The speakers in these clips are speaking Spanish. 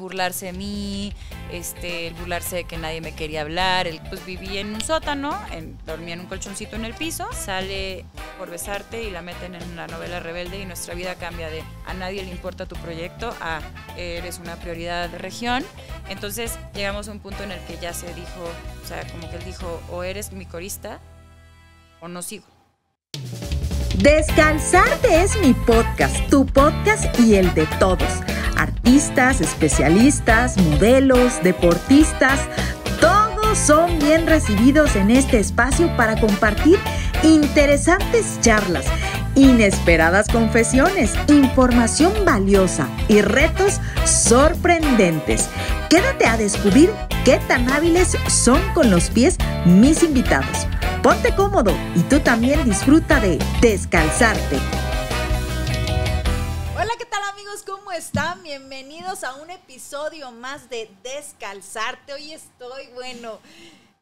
burlarse de mí, este, el burlarse de que nadie me quería hablar, el, pues viví en un sótano, en, dormía en un colchoncito en el piso, sale por besarte y la meten en una novela rebelde y nuestra vida cambia de a nadie le importa tu proyecto a eres una prioridad de región. Entonces llegamos a un punto en el que ya se dijo, o sea, como que él dijo, o eres mi corista o no sigo. Descansarte es mi podcast, tu podcast y el de todos. Artistas, especialistas, modelos, deportistas, todos son bien recibidos en este espacio para compartir interesantes charlas, inesperadas confesiones, información valiosa y retos sorprendentes. Quédate a descubrir qué tan hábiles son con los pies mis invitados. Ponte cómodo y tú también disfruta de Descalzarte Hola, ¿qué tal amigos? ¿Cómo están? Bienvenidos a un episodio más de Descalzarte. Hoy estoy, bueno,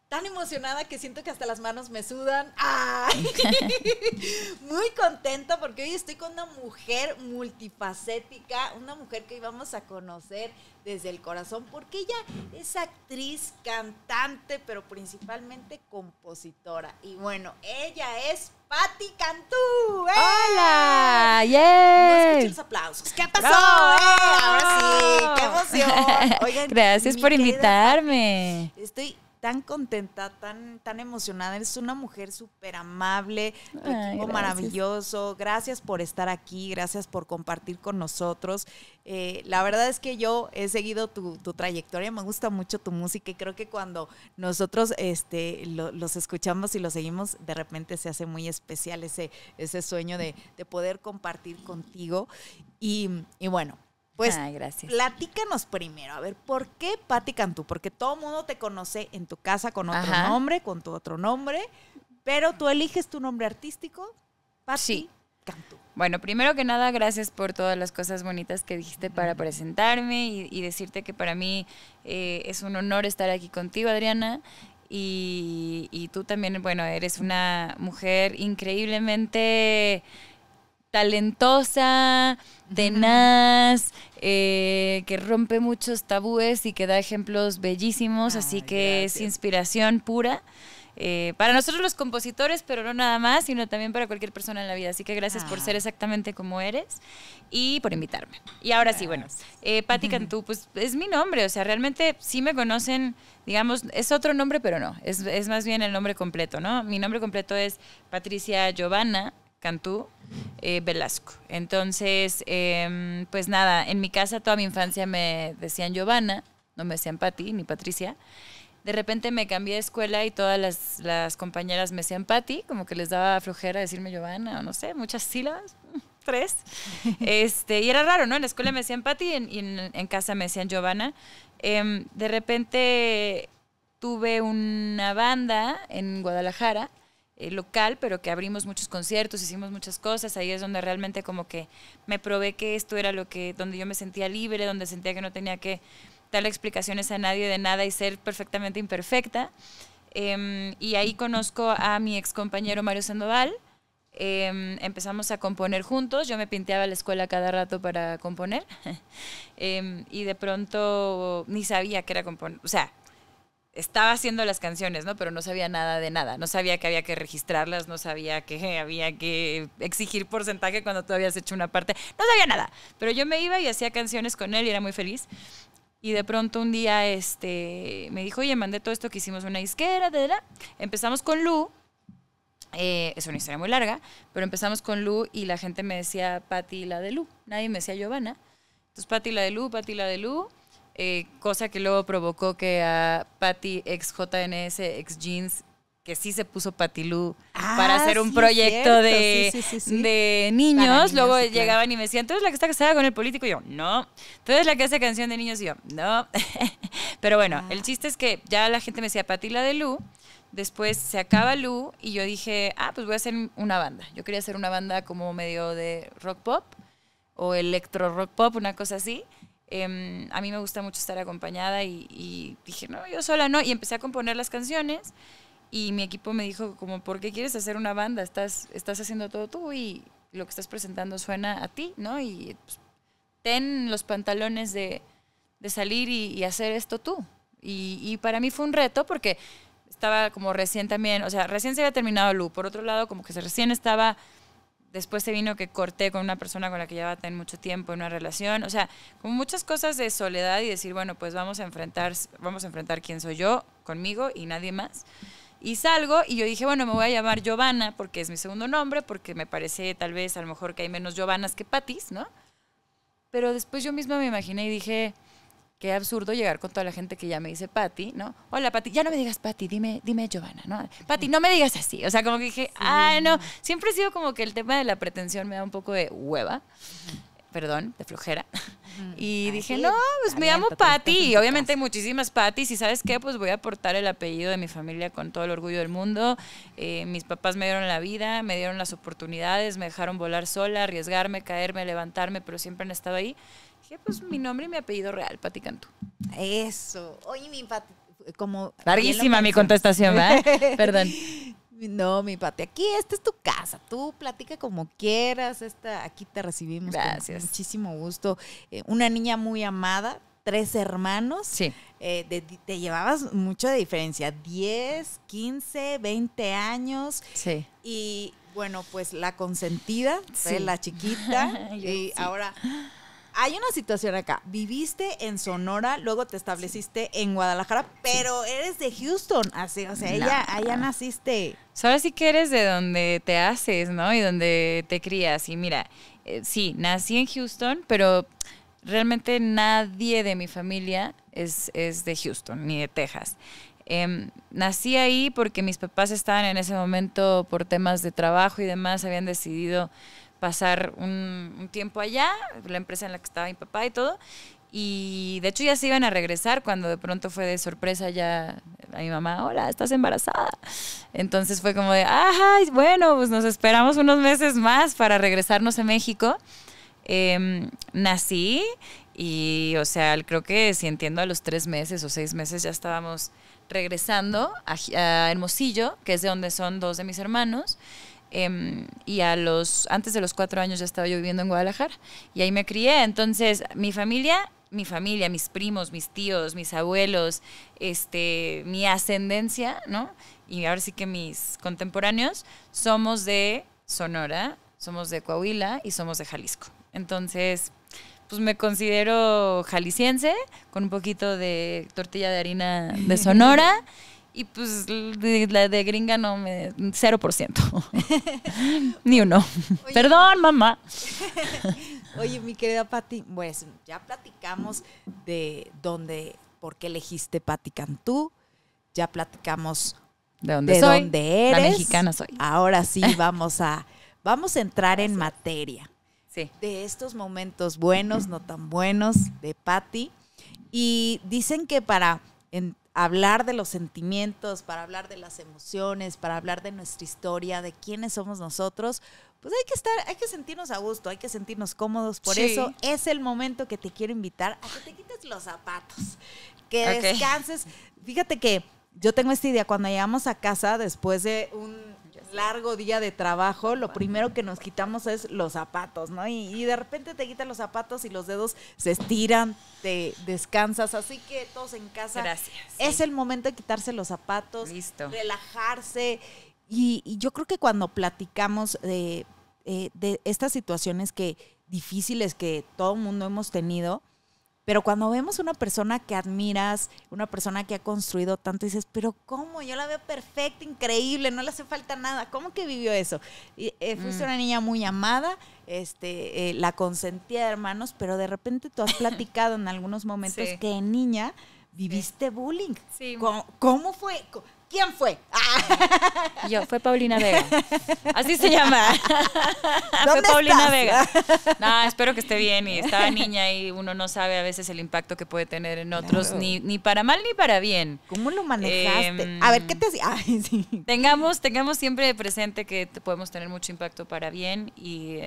tan emocionada que siento que hasta las manos me sudan. Muy contenta porque hoy estoy con una mujer multifacética, una mujer que hoy vamos a conocer desde el corazón, porque ella es actriz, cantante, pero principalmente compositora. Y bueno, ella es Pati Cantú. Eh. ¡Hola! ¡Yeah! No los aplausos. ¿Qué pasó? ¡Eh! Ahora sí, qué emoción. Oigan, Gracias por invitarme. Estoy tan contenta, tan, tan emocionada. Es una mujer súper amable, maravilloso. Gracias por estar aquí, gracias por compartir con nosotros. Eh, la verdad es que yo he seguido tu, trayectoria, me gusta mucho tu música y creo que cuando nosotros este, los escuchamos y los seguimos, de repente se hace muy especial ese, ese sueño de, poder compartir contigo. Y, y bueno, pues, platícanos primero, a ver, ¿por qué Patti Cantú? Porque todo el mundo te conoce en tu casa con otro nombre, con tu otro nombre, pero tú eliges tu nombre artístico, Patti Cantú. Bueno, primero que nada, gracias por todas las cosas bonitas que dijiste para presentarme y, decirte que para mí eh, es un honor estar aquí contigo, Adriana. y tú también, bueno, eres una mujer increíblemente talentosa, tenaz, Nas, eh, que rompe muchos tabúes y que da ejemplos bellísimos, así que es inspiración pura. Eh, para nosotros los compositores, pero no nada más, sino también para cualquier persona en la vida. Así que gracias por ser ah. exactamente como eres y por invitarme. Y ahora sí, bueno, eh, Pati Cantú, pues es mi nombre, o sea, realmente sí me conocen, digamos, es otro nombre, pero no, es, es más bien el nombre completo, ¿no? Mi nombre completo es Patricia Giovanna Cantú eh, Velasco. Entonces, em, pues nada, en mi casa toda mi infancia me decían Giovanna, no me decían Pati ni Patricia. De repente me cambié de escuela y todas las, compañeras me decían Pati, como que les daba flojera decirme Giovanna, o no sé, muchas sílabas, tres. Este, y era raro, ¿no? En la escuela me decían Pati y, en, casa me decían Giovanna. Em, de repente tuve una banda en Guadalajara eh, local, pero que abrimos muchos conciertos, hicimos muchas cosas, ahí es donde realmente como que me probé que esto era lo que, donde yo me sentía libre, donde sentía que no tenía que darle explicaciones a nadie de nada y ser perfectamente imperfecta. Em, y ahí conozco a mi ex compañero Mario Sandoval, em, empezamos a componer juntos, yo me pinteaba la escuela cada rato para componer em, y de pronto ni sabía que era componer, o sea, estaba haciendo las canciones, ¿no? Pero no sabía nada de nada. No sabía que había que registrarlas, no sabía que había que exigir porcentaje cuando tú habías hecho una parte. No sabía nada. Pero yo me iba y hacía canciones con él y era muy feliz. Y de pronto un día este, me dijo, oye, mandé todo esto que hicimos una isquera. de la. Empezamos con Lu. Eh, es una historia muy larga, pero empezamos con Lu y la gente me decía Pati la de Lu. Nadie me decía Giovanna. Entonces Pati la de Lu, Pati la de Lu. Eh, cosa que luego provocó que a Patty, ex JNS, ex Jeans, que sí se puso Patilú ah, para hacer un proyecto de, de, niños. luego llegaban y me decían, ¿tú eres la que está casada con el político? Y yo, no. ¿Tú eres la que hace canción de niños? Y yo, no. Pero bueno, el ah. chiste es que ya la gente me decía Pati la de Lu. Después se acaba Lu y yo dije, ah, pues voy a hacer una banda. Yo quería hacer una banda como medio de rock pop o electro rock pop, una cosa así. Em, a mí me gusta mucho estar acompañada y, dije, no, yo sola no. Y empecé a componer las canciones y mi equipo me dijo, como, ¿por qué quieres hacer una banda? Estás, estás haciendo todo tú y lo que estás presentando suena a ti, ¿no? Y pues, ten los pantalones de, de salir y, hacer esto tú. Y, y para mí fue un reto porque estaba como recién también, o sea, recién se había terminado Lu. Por otro lado, como que se recién estaba Después se vino que corté con una persona con la que llevaba tener mucho tiempo en una relación. O sea, como muchas cosas de soledad y decir, bueno, pues vamos a enfrentar, vamos a enfrentar quién soy yo, conmigo y nadie más. Y salgo y yo dije, bueno, me voy a llamar Giovanna porque es mi segundo nombre, porque me parece tal vez a lo mejor que hay menos Giovanas que Patis, ¿no? Pero después yo misma me imaginé y dije, Qué absurdo llegar con toda la gente que ya me dice Pati, ¿no? Hola, Pati, ya no me digas Pati, dime, dime Giovanna, ¿no? Pati, no me digas así. O sea, como que dije, ah, no. Siempre he sido como que el tema de la pretensión me da un poco de hueva, perdón, de flojera. Y dije, no, pues me llamo Pati. obviamente hay muchísimas Patis Y sabes qué, pues voy a aportar el apellido de mi familia con todo el orgullo del mundo. Eh, mis papás me dieron la vida, me dieron las oportunidades, me dejaron volar sola, arriesgarme, caerme, levantarme, pero siempre han estado ahí pues mi nombre y mi apellido real, Pati Cantú. Eso. Oye, mi Pati, como... Larguísima mi contestación, ¿verdad? Perdón. No, mi Pati, aquí esta es tu casa. Tú platica como quieras. Esta, aquí te recibimos. Gracias. muchísimo gusto. Eh, una niña muy amada, tres hermanos. Sí. Eh, te llevabas mucho de diferencia, 10, 15, 20 años. Sí. Y bueno, pues la consentida, ¿eh? la chiquita. y ahora hay una situación acá. Viviste en Sonora, luego te estableciste en Guadalajara, pero eres de Houston, así, o sea, ella, allá naciste. Solo sí que eres de donde te haces, ¿no? Y donde te crías. Y mira, eh, sí, nací en Houston, pero realmente nadie de mi familia es, es de Houston ni de Texas. Em, nací ahí porque mis papás estaban en ese momento por temas de trabajo y demás, habían decidido pasar un, tiempo allá, la empresa en la que estaba mi papá y todo. Y de hecho ya se iban a regresar cuando de pronto fue de sorpresa ya a mi mamá, hola, estás embarazada. Entonces fue como de, ajá, bueno, pues nos esperamos unos meses más para regresarnos a México. Em, nací y, o sea, creo que si entiendo a los tres meses o seis meses ya estábamos regresando a Hermosillo, que es de donde son dos de mis hermanos. Em, y a los, antes de los cuatro años ya estaba yo viviendo en Guadalajara y ahí me crié. Entonces, mi familia, mi familia, mis primos, mis tíos, mis abuelos, este, mi ascendencia, ¿no? Y ahora sí que mis contemporáneos somos de Sonora, somos de Coahuila y somos de Jalisco. Entonces, pues me considero jalisciense, con un poquito de tortilla de harina de Sonora. Y pues la de gringa no me. 0%. Ni uno. Perdón, mamá. Oye, mi querida Patti, pues ya platicamos de dónde, por qué elegiste Patti Cantú. Ya platicamos de dónde, de eres. La mexicana soy. Ahora sí vamos a, vamos a entrar en materia. Sí. De estos momentos buenos, no tan buenos, de Patti. Y dicen que para hablar de los sentimientos, para hablar de las emociones, para hablar de nuestra historia, de quiénes somos nosotros, pues hay que estar, hay que sentirnos a gusto, hay que sentirnos cómodos. Por eso es el momento que te quiero invitar a que te quites los zapatos, que descanses. Fíjate que yo tengo esta idea, cuando llegamos a casa después de un largo día de trabajo, lo primero que nos quitamos es los zapatos, ¿no? Y, de repente te quitan los zapatos y los dedos se estiran, te descansas. Así que todos en casa. Gracias. Es el momento de quitarse los zapatos, relajarse. Y, yo creo que cuando platicamos de, eh, de estas situaciones que difíciles que todo el mundo hemos tenido, pero cuando vemos una persona que admiras, una persona que ha construido tanto, dices, pero ¿cómo? Yo la veo perfecta, increíble, no le hace falta nada. ¿Cómo que vivió eso? Y, eh, fuiste mm. una niña muy amada, este, eh, la consentía de hermanos, pero de repente tú has platicado en algunos momentos que niña viviste bullying. ¿Cómo, ¿Cómo, fue? ¿Quién fue? Ah. Yo, fue Paulina Vega. Así se llama. ¿Dónde fue Paulina Vega. No, espero que esté bien y estaba niña y uno no sabe a veces el impacto que puede tener en otros, ni, ni para mal ni para bien. ¿Cómo lo manejaste? Em, a ver, ¿qué te decía? sí. Tengamos, tengamos siempre presente que podemos tener mucho impacto para bien y,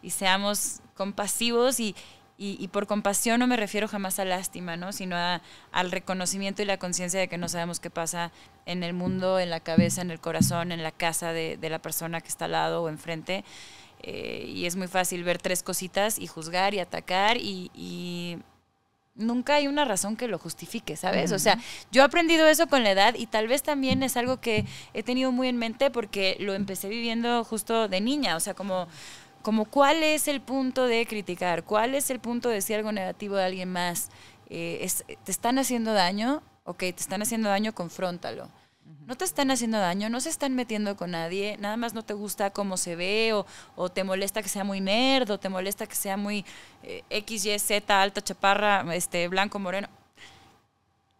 y seamos compasivos y, y, por compasión no me refiero jamás a lástima, ¿no? sino a, al reconocimiento y la conciencia de que no sabemos qué pasa en el mundo, en la cabeza, en el corazón, en la casa de, la persona que está al lado o enfrente. Eh, y es muy fácil ver tres cositas y juzgar y atacar y, nunca hay una razón que lo justifique, ¿sabes? O sea, yo he aprendido eso con la edad y tal vez también es algo que he tenido muy en mente porque lo empecé viviendo justo de niña, o sea, como como cuál es el punto de criticar, cuál es el punto de decir algo negativo de alguien más. Eh, ¿Te están haciendo daño? Ok, te están haciendo daño, confróntalo. No te están haciendo daño, no se están metiendo con nadie, nada más no te gusta cómo se ve o, te molesta que sea muy nerd o te molesta que sea muy eh, X, Y, Z, alta, chaparra, este, blanco, moreno.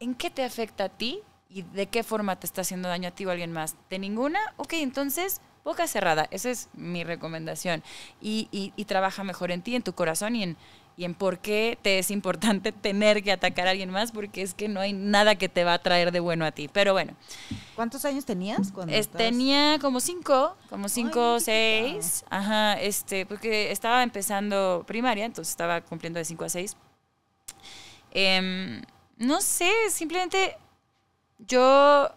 ¿En qué te afecta a ti y de qué forma te está haciendo daño a ti o a alguien más? ¿De ninguna? Ok, entonces boca cerrada, esa es mi recomendación. Y, trabaja mejor en ti, en tu corazón y en, en por qué te es importante tener que atacar a alguien más, porque es que no hay nada que te va a traer de bueno a ti. Pero bueno. ¿Cuántos años tenías cuando eh, Tenía como cinco, como cinco, o seis. Ajá, este, porque estaba empezando primaria, entonces estaba cumpliendo de cinco a seis. Em, no sé, simplemente yo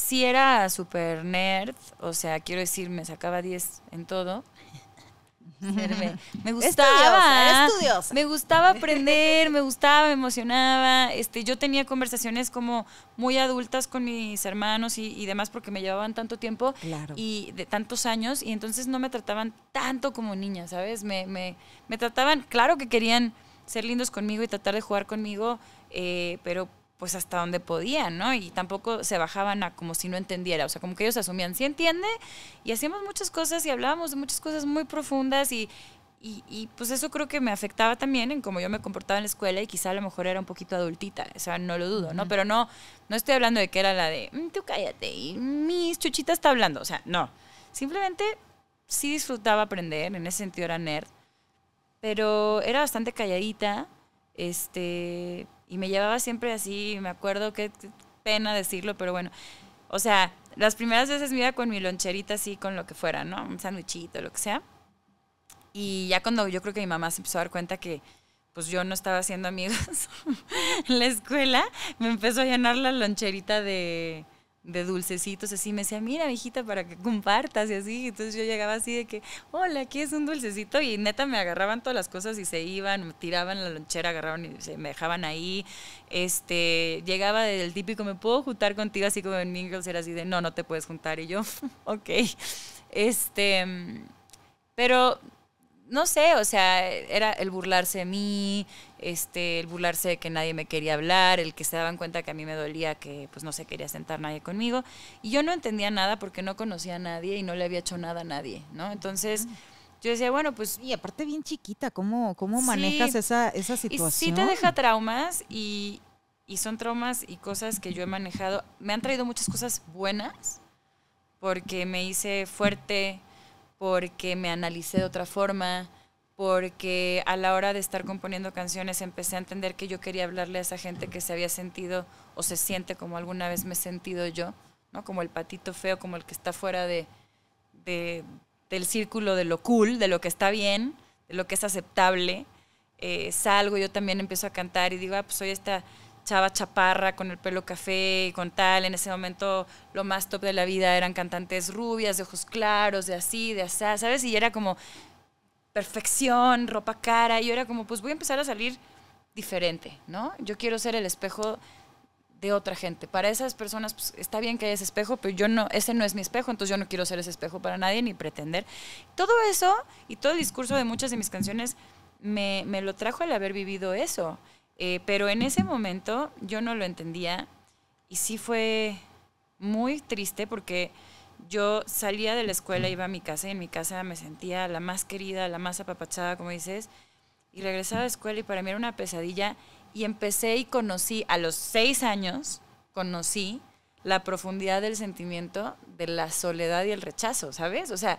si era súper nerd, o sea, quiero decir, me sacaba 10 en todo. me, gustaba. Me gustaba aprender, me gustaba, me emocionaba. Este, yo tenía conversaciones como muy adultas con mis hermanos y, demás porque me llevaban tanto tiempo claro. y de tantos años y entonces no me trataban tanto como niña, ¿sabes? Me, me, me trataban, claro que querían ser lindos conmigo y tratar de jugar conmigo, eh, pero pues hasta donde podían, ¿no? Y tampoco se bajaban a como si no entendiera, o sea, como que ellos asumían, sí entiende, y hacíamos muchas cosas y hablábamos de muchas cosas muy profundas y, pues eso creo que me afectaba también en cómo yo me comportaba en la escuela y quizá a lo mejor era un poquito adultita, o sea, no lo dudo, ¿no? Pero no, no estoy hablando de que era la de, mm, tú cállate y mis chuchita está hablando, o sea, no, simplemente sí disfrutaba aprender, en ese sentido era nerd, pero era bastante calladita, este, y me llevaba siempre así, me acuerdo, qué, pena decirlo, pero bueno. O sea, las primeras veces me iba con mi loncherita así, con lo que fuera, ¿no? Un sandwichito, lo que sea. Y ya cuando yo creo que mi mamá se empezó a dar cuenta que pues yo no estaba haciendo amigos en la escuela, me empezó a llenar la loncherita de, de dulcecitos, así me decía, mira, viejita, para que compartas y así. Entonces yo llegaba así de que, hola, aquí es un dulcecito y neta me agarraban todas las cosas y se iban, me tiraban la lonchera, agarraban y se me dejaban ahí. Este, llegaba del típico, me puedo juntar contigo, así como en Mingles era así de, no, no te puedes juntar y yo, ok. Este, pero no sé, o sea, era el burlarse de mí, este, el burlarse de que nadie me quería hablar, el que se daban cuenta que a mí me dolía que pues no se quería sentar nadie conmigo. Y yo no entendía nada porque no conocía a nadie y no le había hecho nada a nadie, ¿no? Entonces... Yo decía, bueno, pues... Y aparte bien chiquita, ¿cómo, cómo manejas esa, esa situación? Y sí te deja traumas y, y son traumas y cosas que yo he manejado. Me han traído muchas cosas buenas porque me hice fuerte, porque me analicé de otra forma, porque a la hora de estar componiendo canciones empecé a entender que yo quería hablarle a esa gente que se había sentido o se siente como alguna vez me he sentido yo, ¿no? Como el patito feo, como el que está fuera de, de del círculo de lo cool, de lo que está bien, de lo que es aceptable. Eh, salgo, yo también empiezo a cantar y digo, ah, pues soy esta chava chaparra con el pelo café y con tal. En ese momento lo más top de la vida eran cantantes rubias, de ojos claros, de así, de así, ¿sabes? Y era como, perfección, ropa cara, y yo era como, pues voy a empezar a salir diferente, ¿no? Yo quiero ser el espejo de otra gente. Para esas personas pues, está bien que haya ese espejo, pero yo no, ese no es mi espejo, entonces yo no quiero ser ese espejo para nadie ni pretender. Todo eso y todo el discurso de muchas de mis canciones me, lo trajo al haber vivido eso. Eh, pero en ese momento yo no lo entendía y sí fue muy triste porque yo salía de la escuela, iba a mi casa y en mi casa me sentía la más querida, la más apapachada, como dices, y regresaba a la escuela y para mí era una pesadilla y empecé y conocí, a los seis años, conocí la profundidad del sentimiento de la soledad y el rechazo, ¿sabes? O sea,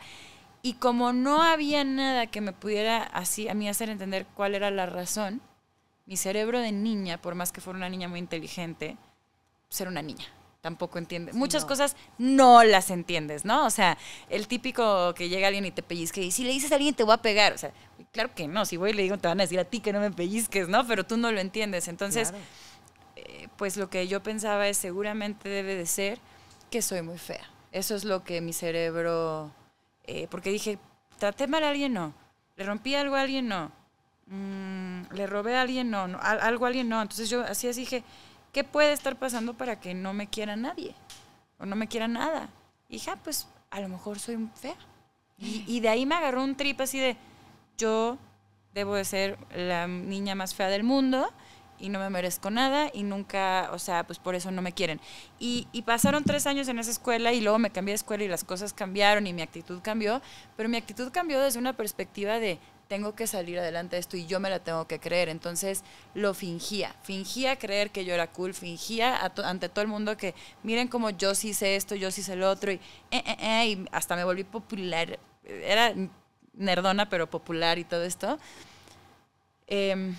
y como no había nada que me pudiera así a mí hacer entender cuál era la razón, mi cerebro de niña, por más que fuera una niña muy inteligente, ser pues una niña, tampoco entiendes. Muchas cosas no las entiendes, ¿no? O sea, el típico que llega alguien y te pellizca y si le dices a alguien te voy a pegar. O sea, claro que no, si voy y le digo te van a decir a ti que no me pellizques, ¿no? Pero tú no lo entiendes. Entonces, eh, pues lo que yo pensaba es seguramente debe de ser que soy muy fea. Eso es lo que mi cerebro, eh, porque dije, traté mal a alguien, no. Le rompí algo a alguien, no. Mm, le robé a alguien, no. algo a alguien, no. Entonces yo así, así dije, ¿qué puede estar pasando para que no me quiera nadie? O no me quiera nada. Hija, pues a lo mejor soy fea. Y, de ahí me agarró un trip así de, yo debo de ser la niña más fea del mundo y no me merezco nada y nunca, o sea, pues por eso no me quieren. y, pasaron tres años en esa escuela y luego me cambié de escuela y las cosas cambiaron y mi actitud cambió, pero mi actitud cambió desde una perspectiva de tengo que salir adelante de esto y yo me la tengo que creer. Entonces lo fingía, fingía creer que yo era cool, fingía ante todo el mundo que miren como yo sí sé esto, yo sí sé lo otro eh, eh, eh", y, hasta me volví popular. Era nerdona pero popular y todo esto. Em,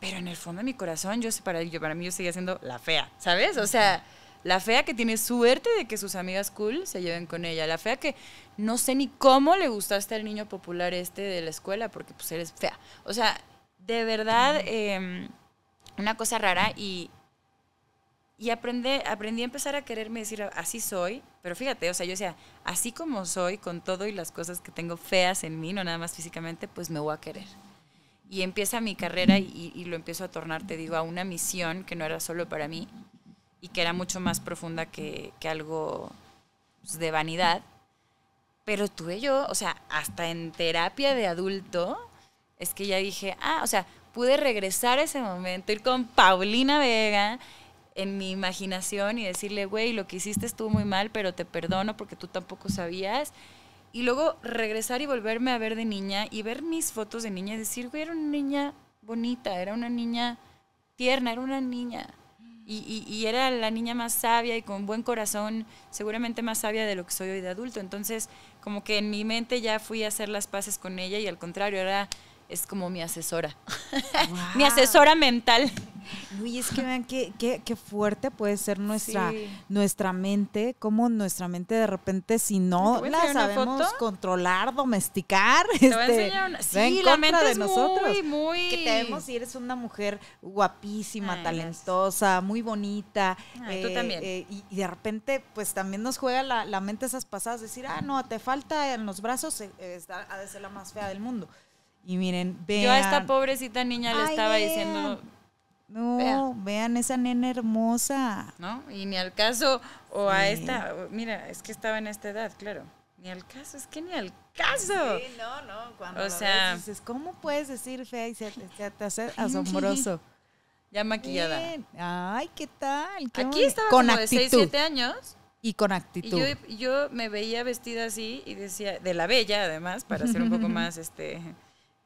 pero en el fondo de mi corazón, yo, para, yo, para mí yo seguía siendo la fea, ¿sabes? O sea... La fea que tiene suerte de que sus amigas cool se lleven con ella. La fea que no sé ni cómo le gustaste al niño popular este de la escuela porque pues eres fea. O sea, de verdad, em, una cosa rara y, y aprendí, aprendí a empezar a quererme decir, así soy, pero fíjate, o sea, yo decía, así como soy, con todo y las cosas que tengo feas en mí, no nada más físicamente, pues me voy a querer. Y empieza mi carrera y, y lo empiezo a tornar, te digo, a una misión que no era solo para mí, y que era mucho más profunda que, algo pues, de vanidad. Pero tuve yo, o sea, hasta en terapia de adulto, es que ya dije, ah, o sea, pude regresar a ese momento, ir con Paulina Vega en mi imaginación y decirle, güey, lo que hiciste estuvo muy mal, pero te perdono porque tú tampoco sabías. Y luego regresar y volverme a ver de niña y ver mis fotos de niña y decir, güey, era una niña bonita, era una niña tierna, era una niña y, era la niña más sabia y con buen corazón, seguramente más sabia de lo que soy hoy de adulto. Entonces, como que en mi mente ya fui a hacer las paces con ella y al contrario, ahora es como mi asesora, mi asesora mental. Uy, es que vean qué, fuerte puede ser nuestra, nuestra mente, como nuestra mente de repente, si no la sabemos controlar, domesticar, ¿Te este, a enseñar una... sí, la mente de es nosotros. Muy, muy... Que te vemos y eres una mujer guapísima, talentosa, muy bonita. Eh, eh, y, de repente, pues también nos juega la, mente esas pasadas, decir, ah, no, te falta en los brazos, eh, ha de ser la más fea del mundo. Y miren, vean. Yo a esta pobrecita niña le estaba diciendo, no, vean. esa nena hermosa. ¿No? Y ni al caso, o a esta, mira, es que estaba en esta edad, claro. Ni al caso, es que ni al caso. Sí, no, no, cuando o sea, dices, ¿cómo puedes decir fea y se, te hace asombroso? ya maquillada. Ay, ¿qué tal? Aquí estaba con como de 6, 7 años. Y con actitud. Y yo, yo, me veía vestida así y decía, de la bella además, para ser un poco más, este,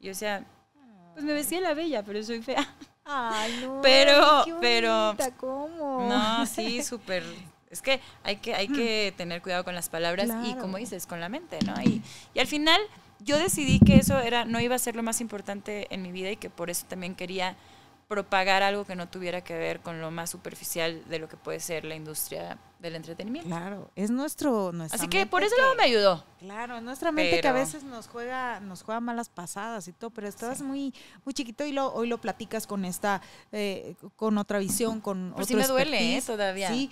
yo sea pues me vestía la bella, pero soy fea. Ay, no. Pero, pero. ¿Cómo? No, sí, súper. Es que hay que, hay que mm. tener cuidado con las palabras y, como dices, con la mente, ¿no? Y, y al final yo decidí que eso era, no iba a ser lo más importante en mi vida y que por eso también quería propagar algo que no tuviera que ver con lo más superficial de lo que puede ser la industria del entretenimiento. Claro, es nuestro... Así que por eso luego lado me ayudó. Claro, nuestra mente que a veces nos juega nos juega malas pasadas y todo, pero estabas muy muy chiquito y lo, hoy lo platicas con esta, eh, con otra visión, con pues otro sí me duele ¿eh? todavía. Sí,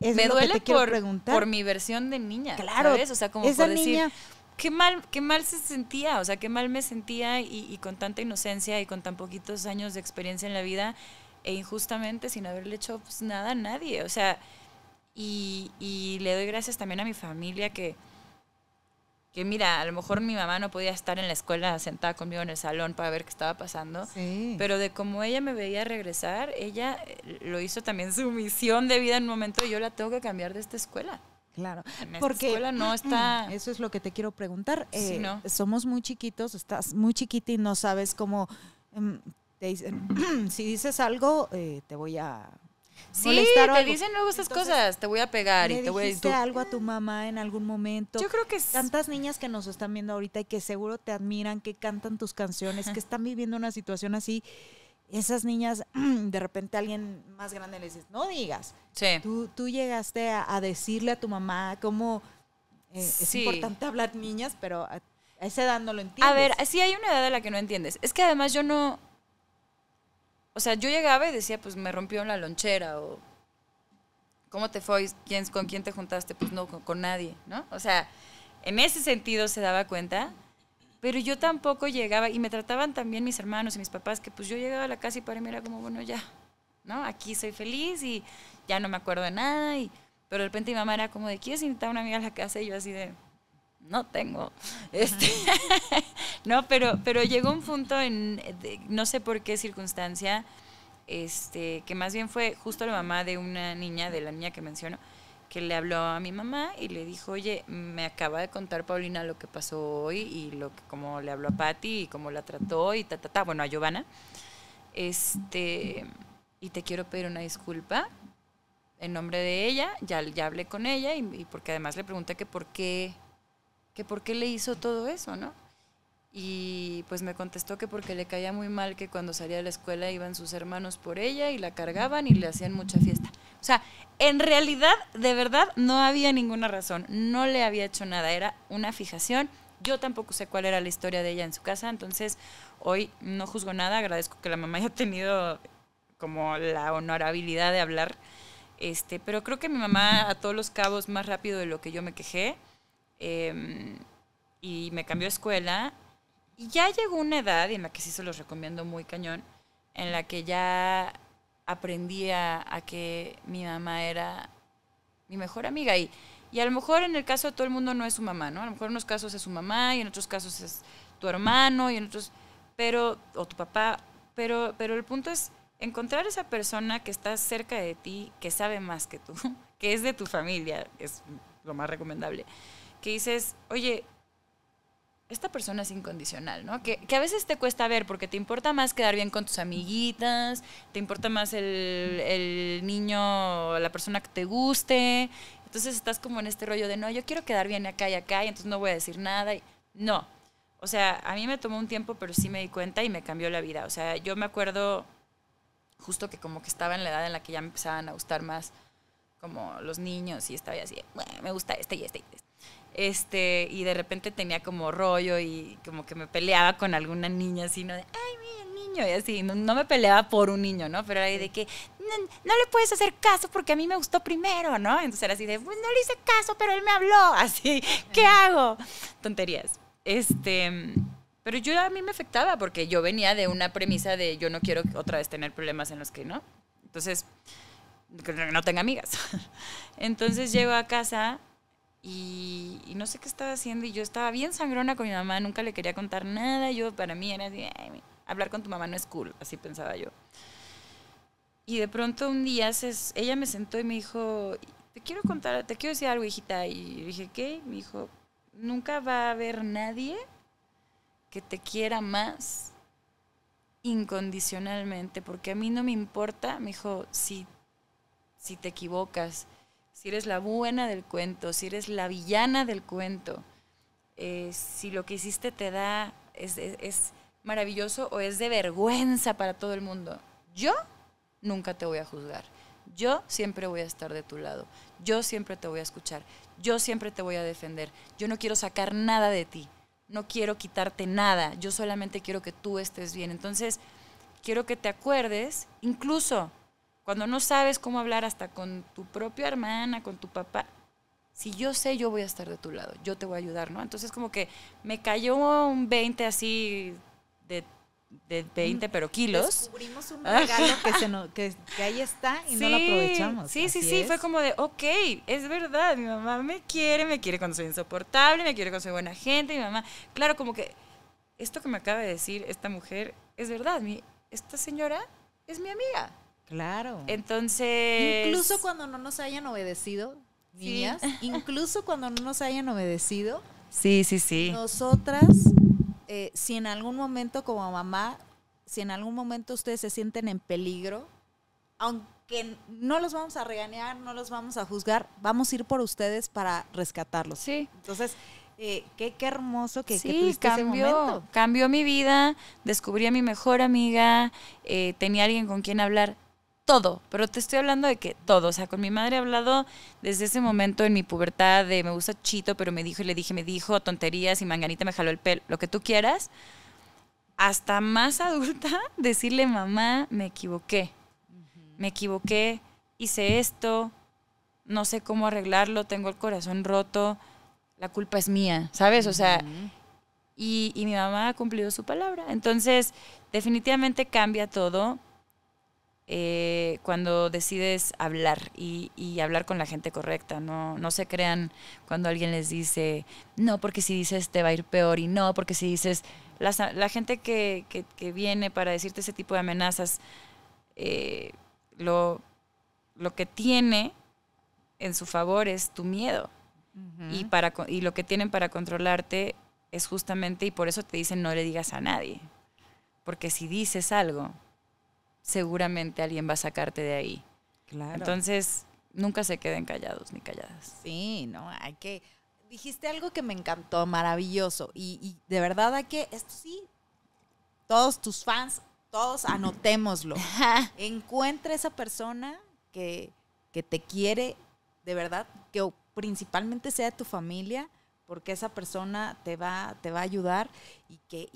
me duele por, por mi versión de niña. Claro. eso O sea, como por decir... Niña, qué mal, qué mal se sentía, o sea, qué mal me sentía y, con tanta inocencia y con tan poquitos años de experiencia en la vida e injustamente sin haberle hecho pues, nada a nadie, o sea, y, le doy gracias también a mi familia que, que mira, a lo mejor mi mamá no podía estar en la escuela sentada conmigo en el salón para ver qué estaba pasando, pero de como ella me veía regresar, ella eh, lo hizo también su misión de vida en un momento, yo la tengo que cambiar de esta escuela. Claro, porque escuela no está. Eso es lo que te quiero preguntar. Eh, somos muy chiquitos, estás muy chiquita y no sabes cómo. Em, te dicen, si dices algo, eh, te voy a Sí, te dicen luego estas cosas, te voy a pegar y te voy a dijiste algo a tu mamá en algún momento. Yo creo que sí. tantas niñas que nos están viendo ahorita y que seguro te admiran, que cantan tus canciones, que están viviendo una situación así esas niñas, de repente alguien más grande le dice, no digas. Sí. Tú, llegaste a, decirle a tu mamá cómo eh, es importante hablar niñas, pero a, esa edad no lo entiendes. A ver, sí hay una edad a la que no entiendes. Es que además yo no... O sea, yo llegaba y decía, pues me rompió la lonchera o... ¿Cómo te fue? ¿Quién, ¿Con quién te juntaste? Pues no, con nadie, ¿no? O sea, en ese sentido se daba cuenta pero yo tampoco llegaba, y me trataban también mis hermanos y mis papás, que pues yo llegaba a la casa y para mí era como, bueno, ya, ¿no? Aquí soy feliz y ya no me acuerdo de nada, y, pero de repente mi mamá era como de, ¿quieres invitar a una amiga a la casa? Y yo así de, no tengo. Este, no, pero, pero llegó un punto en, no sé por qué circunstancia, este, que más bien fue justo la mamá de una niña, de la niña que menciono, que le habló a mi mamá y le dijo, oye, me acaba de contar Paulina lo que pasó hoy y lo que, cómo le habló a Patti y cómo la trató y ta, ta, ta, bueno, a Giovanna. Este, y te quiero pedir una disculpa en nombre de ella, ya, ya hablé con ella y, y porque además le pregunté que por qué, que por qué le hizo todo eso, ¿no? y pues me contestó que porque le caía muy mal que cuando salía de la escuela iban sus hermanos por ella y la cargaban y le hacían mucha fiesta. O sea, en realidad, de verdad, no había ninguna razón, no le había hecho nada, era una fijación. Yo tampoco sé cuál era la historia de ella en su casa, entonces hoy no juzgo nada, agradezco que la mamá haya tenido como la honorabilidad de hablar. Este, pero creo que mi mamá a todos los cabos más rápido de lo que yo me quejé em, y me cambió de escuela ya llegó una edad, y en la que sí se los recomiendo muy cañón, en la que ya aprendía a que mi mamá era mi mejor amiga. Y, y a lo mejor en el caso de todo el mundo no es su mamá, ¿no? A lo mejor en unos casos es su mamá y en otros casos es tu hermano y en otros, pero, o tu papá, pero, pero el punto es encontrar esa persona que está cerca de ti, que sabe más que tú, que es de tu familia, es lo más recomendable, que dices, oye, esta persona es incondicional, ¿no? Que, a veces te cuesta ver porque te importa más quedar bien con tus amiguitas, te importa más el, el niño, la persona que te guste. Entonces estás como en este rollo de, no, yo quiero quedar bien acá y acá y entonces no voy a decir nada. Y, no. O sea, a mí me tomó un tiempo, pero sí me di cuenta y me cambió la vida. O sea, yo me acuerdo justo que como que estaba en la edad en la que ya me empezaban a gustar más como los niños y estaba así, me gusta este y este y este este, y de repente tenía como rollo y como que me peleaba con alguna niña así, ¿no? De, ay, mi niño, y así. No, me peleaba por un niño, ¿no? Pero era de que, no, le puedes hacer caso porque a mí me gustó primero, ¿no? Entonces era así de, pues no le hice caso, pero él me habló, así, ¿qué hago? Tonterías. Este, pero yo a mí me afectaba porque yo venía de una premisa de yo no quiero otra vez tener problemas en los que no. Entonces, que no tenga amigas. Entonces llego a casa y, no sé qué estaba haciendo y yo estaba bien sangrona con mi mamá, nunca le quería contar nada, yo para mí era así, hablar con tu mamá no es cool, así pensaba yo. Y de pronto un día se, ella me sentó y me dijo, te quiero contar, te quiero decir algo, hijita. Y dije, ¿qué? Me dijo, nunca va a haber nadie que te quiera más incondicionalmente, porque a mí no me importa, me dijo, si, si te equivocas, si eres la buena del cuento, si eres la villana del cuento, eh, si lo que hiciste te da es maravilloso o es de vergüenza para todo el mundo. Yo nunca te voy a juzgar. Yo siempre voy a estar de tu lado. Yo siempre te voy a escuchar. Yo siempre te voy a defender. Yo no quiero sacar nada de ti. No quiero quitarte nada. Yo solamente quiero que tú estés bien. Entonces, quiero que te acuerdes, incluso cuando no sabes cómo hablar hasta con tu propia hermana, con tu papá, si yo sé, yo voy a estar de tu lado, yo te voy a ayudar, ¿no? Entonces como que me cayó un 20 así de, 20, pero kilos. Descubrimos un regalo que, ahí está y no lo aprovechamos. Sí, sí, sí, fue como de, ok, es verdad, mi mamá me quiere, me quiere cuando soy insoportable, me quiere cuando soy buena gente, mi mamá, claro, como que esto que me acaba de decir esta mujer es verdad, mi, esta señora es mi amiga. Claro. Entonces. Incluso cuando no nos hayan obedecido, niñas, incluso cuando no nos hayan obedecido. Sí, sí, sí. Nosotras, eh, si en algún momento como mamá, si en algún momento ustedes se sienten en peligro, aunque no los vamos a regañar, no los vamos a juzgar, vamos a ir por ustedes para rescatarlos. Sí. Entonces, eh, qué, hermoso que, sí, cambió, cambió mi vida, descubrí a mi mejor amiga, eh, tenía alguien con quien hablar todo, pero te estoy hablando de que todo, o sea, con mi madre he hablado desde ese momento en mi pubertad de me gusta chito, pero me dijo y le dije, me dijo tonterías y manganita me jaló el pelo, lo que tú quieras, hasta más adulta decirle, mamá, me equivoqué, me equivoqué, hice esto, no sé cómo arreglarlo, tengo el corazón roto, la culpa es mía, ¿sabes? O sea, y, y mi mamá ha cumplido su palabra, entonces definitivamente cambia todo eh, cuando decides hablar y, hablar con la gente correcta. No, se crean cuando alguien les dice, no, porque si dices te va a ir peor y no, porque si dices, la, gente que, viene para decirte ese tipo de amenazas, eh, lo, que tiene en su favor es tu miedo. y, para, y lo que tienen para controlarte es justamente, y por eso te dicen no le digas a nadie. Porque si dices algo, seguramente alguien va a sacarte de ahí. Claro. Entonces, nunca se queden callados ni calladas. Sí, no, hay que... Dijiste algo que me encantó, maravilloso. Y, de verdad hay que, esto sí, todos tus fans, todos anotémoslo. Encuentra esa persona que, te quiere, de verdad, que principalmente sea tu familia, porque esa persona te va, te va a ayudar y que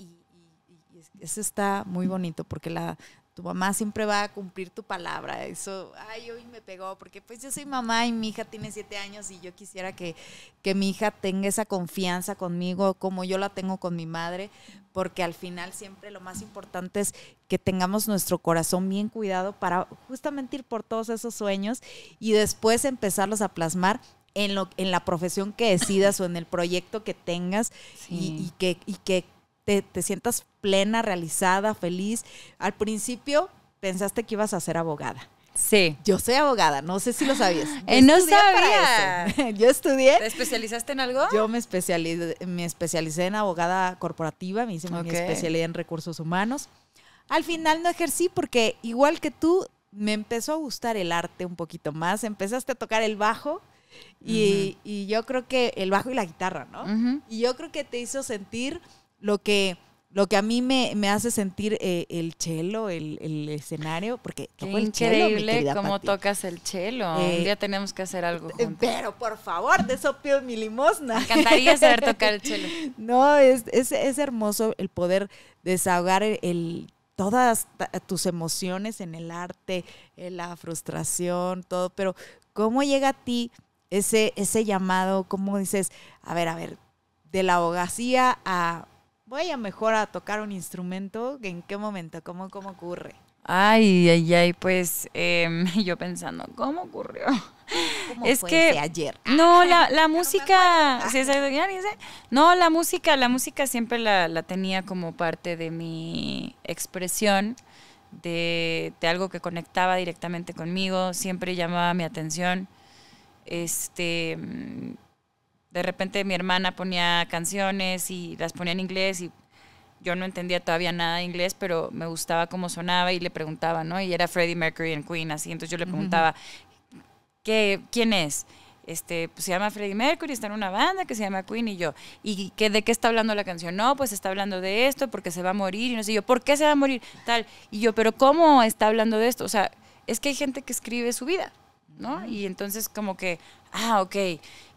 eso está muy bonito, porque la, tu mamá siempre va a cumplir tu palabra. Eso, ay, hoy me pegó, porque pues yo soy mamá y mi hija tiene siete años y yo quisiera que, que mi hija tenga esa confianza conmigo como yo la tengo con mi madre, porque al final siempre lo más importante es que tengamos nuestro corazón bien cuidado para justamente ir por todos esos sueños y después empezarlos a plasmar en, lo, en la profesión que decidas o en el proyecto que tengas y que te, sientas plena, realizada, feliz. Al principio pensaste que ibas a ser abogada. Sí. Yo soy abogada, no sé si lo sabías. Eh, no sabía. yo estudié. ¿Te especializaste en algo? Yo me especialicé, me especialicé en abogada corporativa, me hice mi especialidad en recursos humanos. Al final no ejercí porque igual que tú, me empezó a gustar el arte un poquito más, empezaste a tocar el bajo. Y, yo creo que el bajo y la guitarra, ¿no? Y yo creo que te hizo sentir lo que, lo que a mí me, hace sentir eh, el chelo, el, escenario, porque Qué increíble cómo tocas el chelo. Un eh, día tenemos que hacer algo. Eh, pero por favor, de eso pido mi limosna. Me encantaría saber tocar el chelo. No, es, es, hermoso el poder desahogar el, todas tus emociones en el arte, en la frustración, todo, pero ¿cómo llega a ti ese, ese llamado? ¿Cómo dices, a ver, a ver, de la abogacía a voy a mejor a tocar un instrumento, ¿en qué momento? ¿Cómo, cómo ocurre? Ay, ay, ay, pues em, yo pensando, ¿cómo ocurrió? es que ayer. No, la, la música, no, ¿sí, no, la música, la música siempre la, tenía como parte de mi expresión. De, de, algo que conectaba directamente conmigo, siempre llamaba mi atención. Este, de repente mi hermana ponía canciones y las ponía en inglés y yo no entendía todavía nada de inglés, pero me gustaba cómo sonaba y le preguntaba, ¿no? Y era Freddie Mercury en Queen, así. Entonces yo le preguntaba, ¿qué, ¿quién es? Este, pues se llama Freddie Mercury, está en una banda que se llama Queen y yo. ¿Y qué, de qué está hablando la canción? No, pues está hablando de esto, porque se va a morir, y no sé yo, ¿por qué se va a morir? Tal. Y yo, ¿pero cómo está hablando de esto? O sea, es que hay gente que escribe su vida. ¿no? Y entonces como que, ah, ok.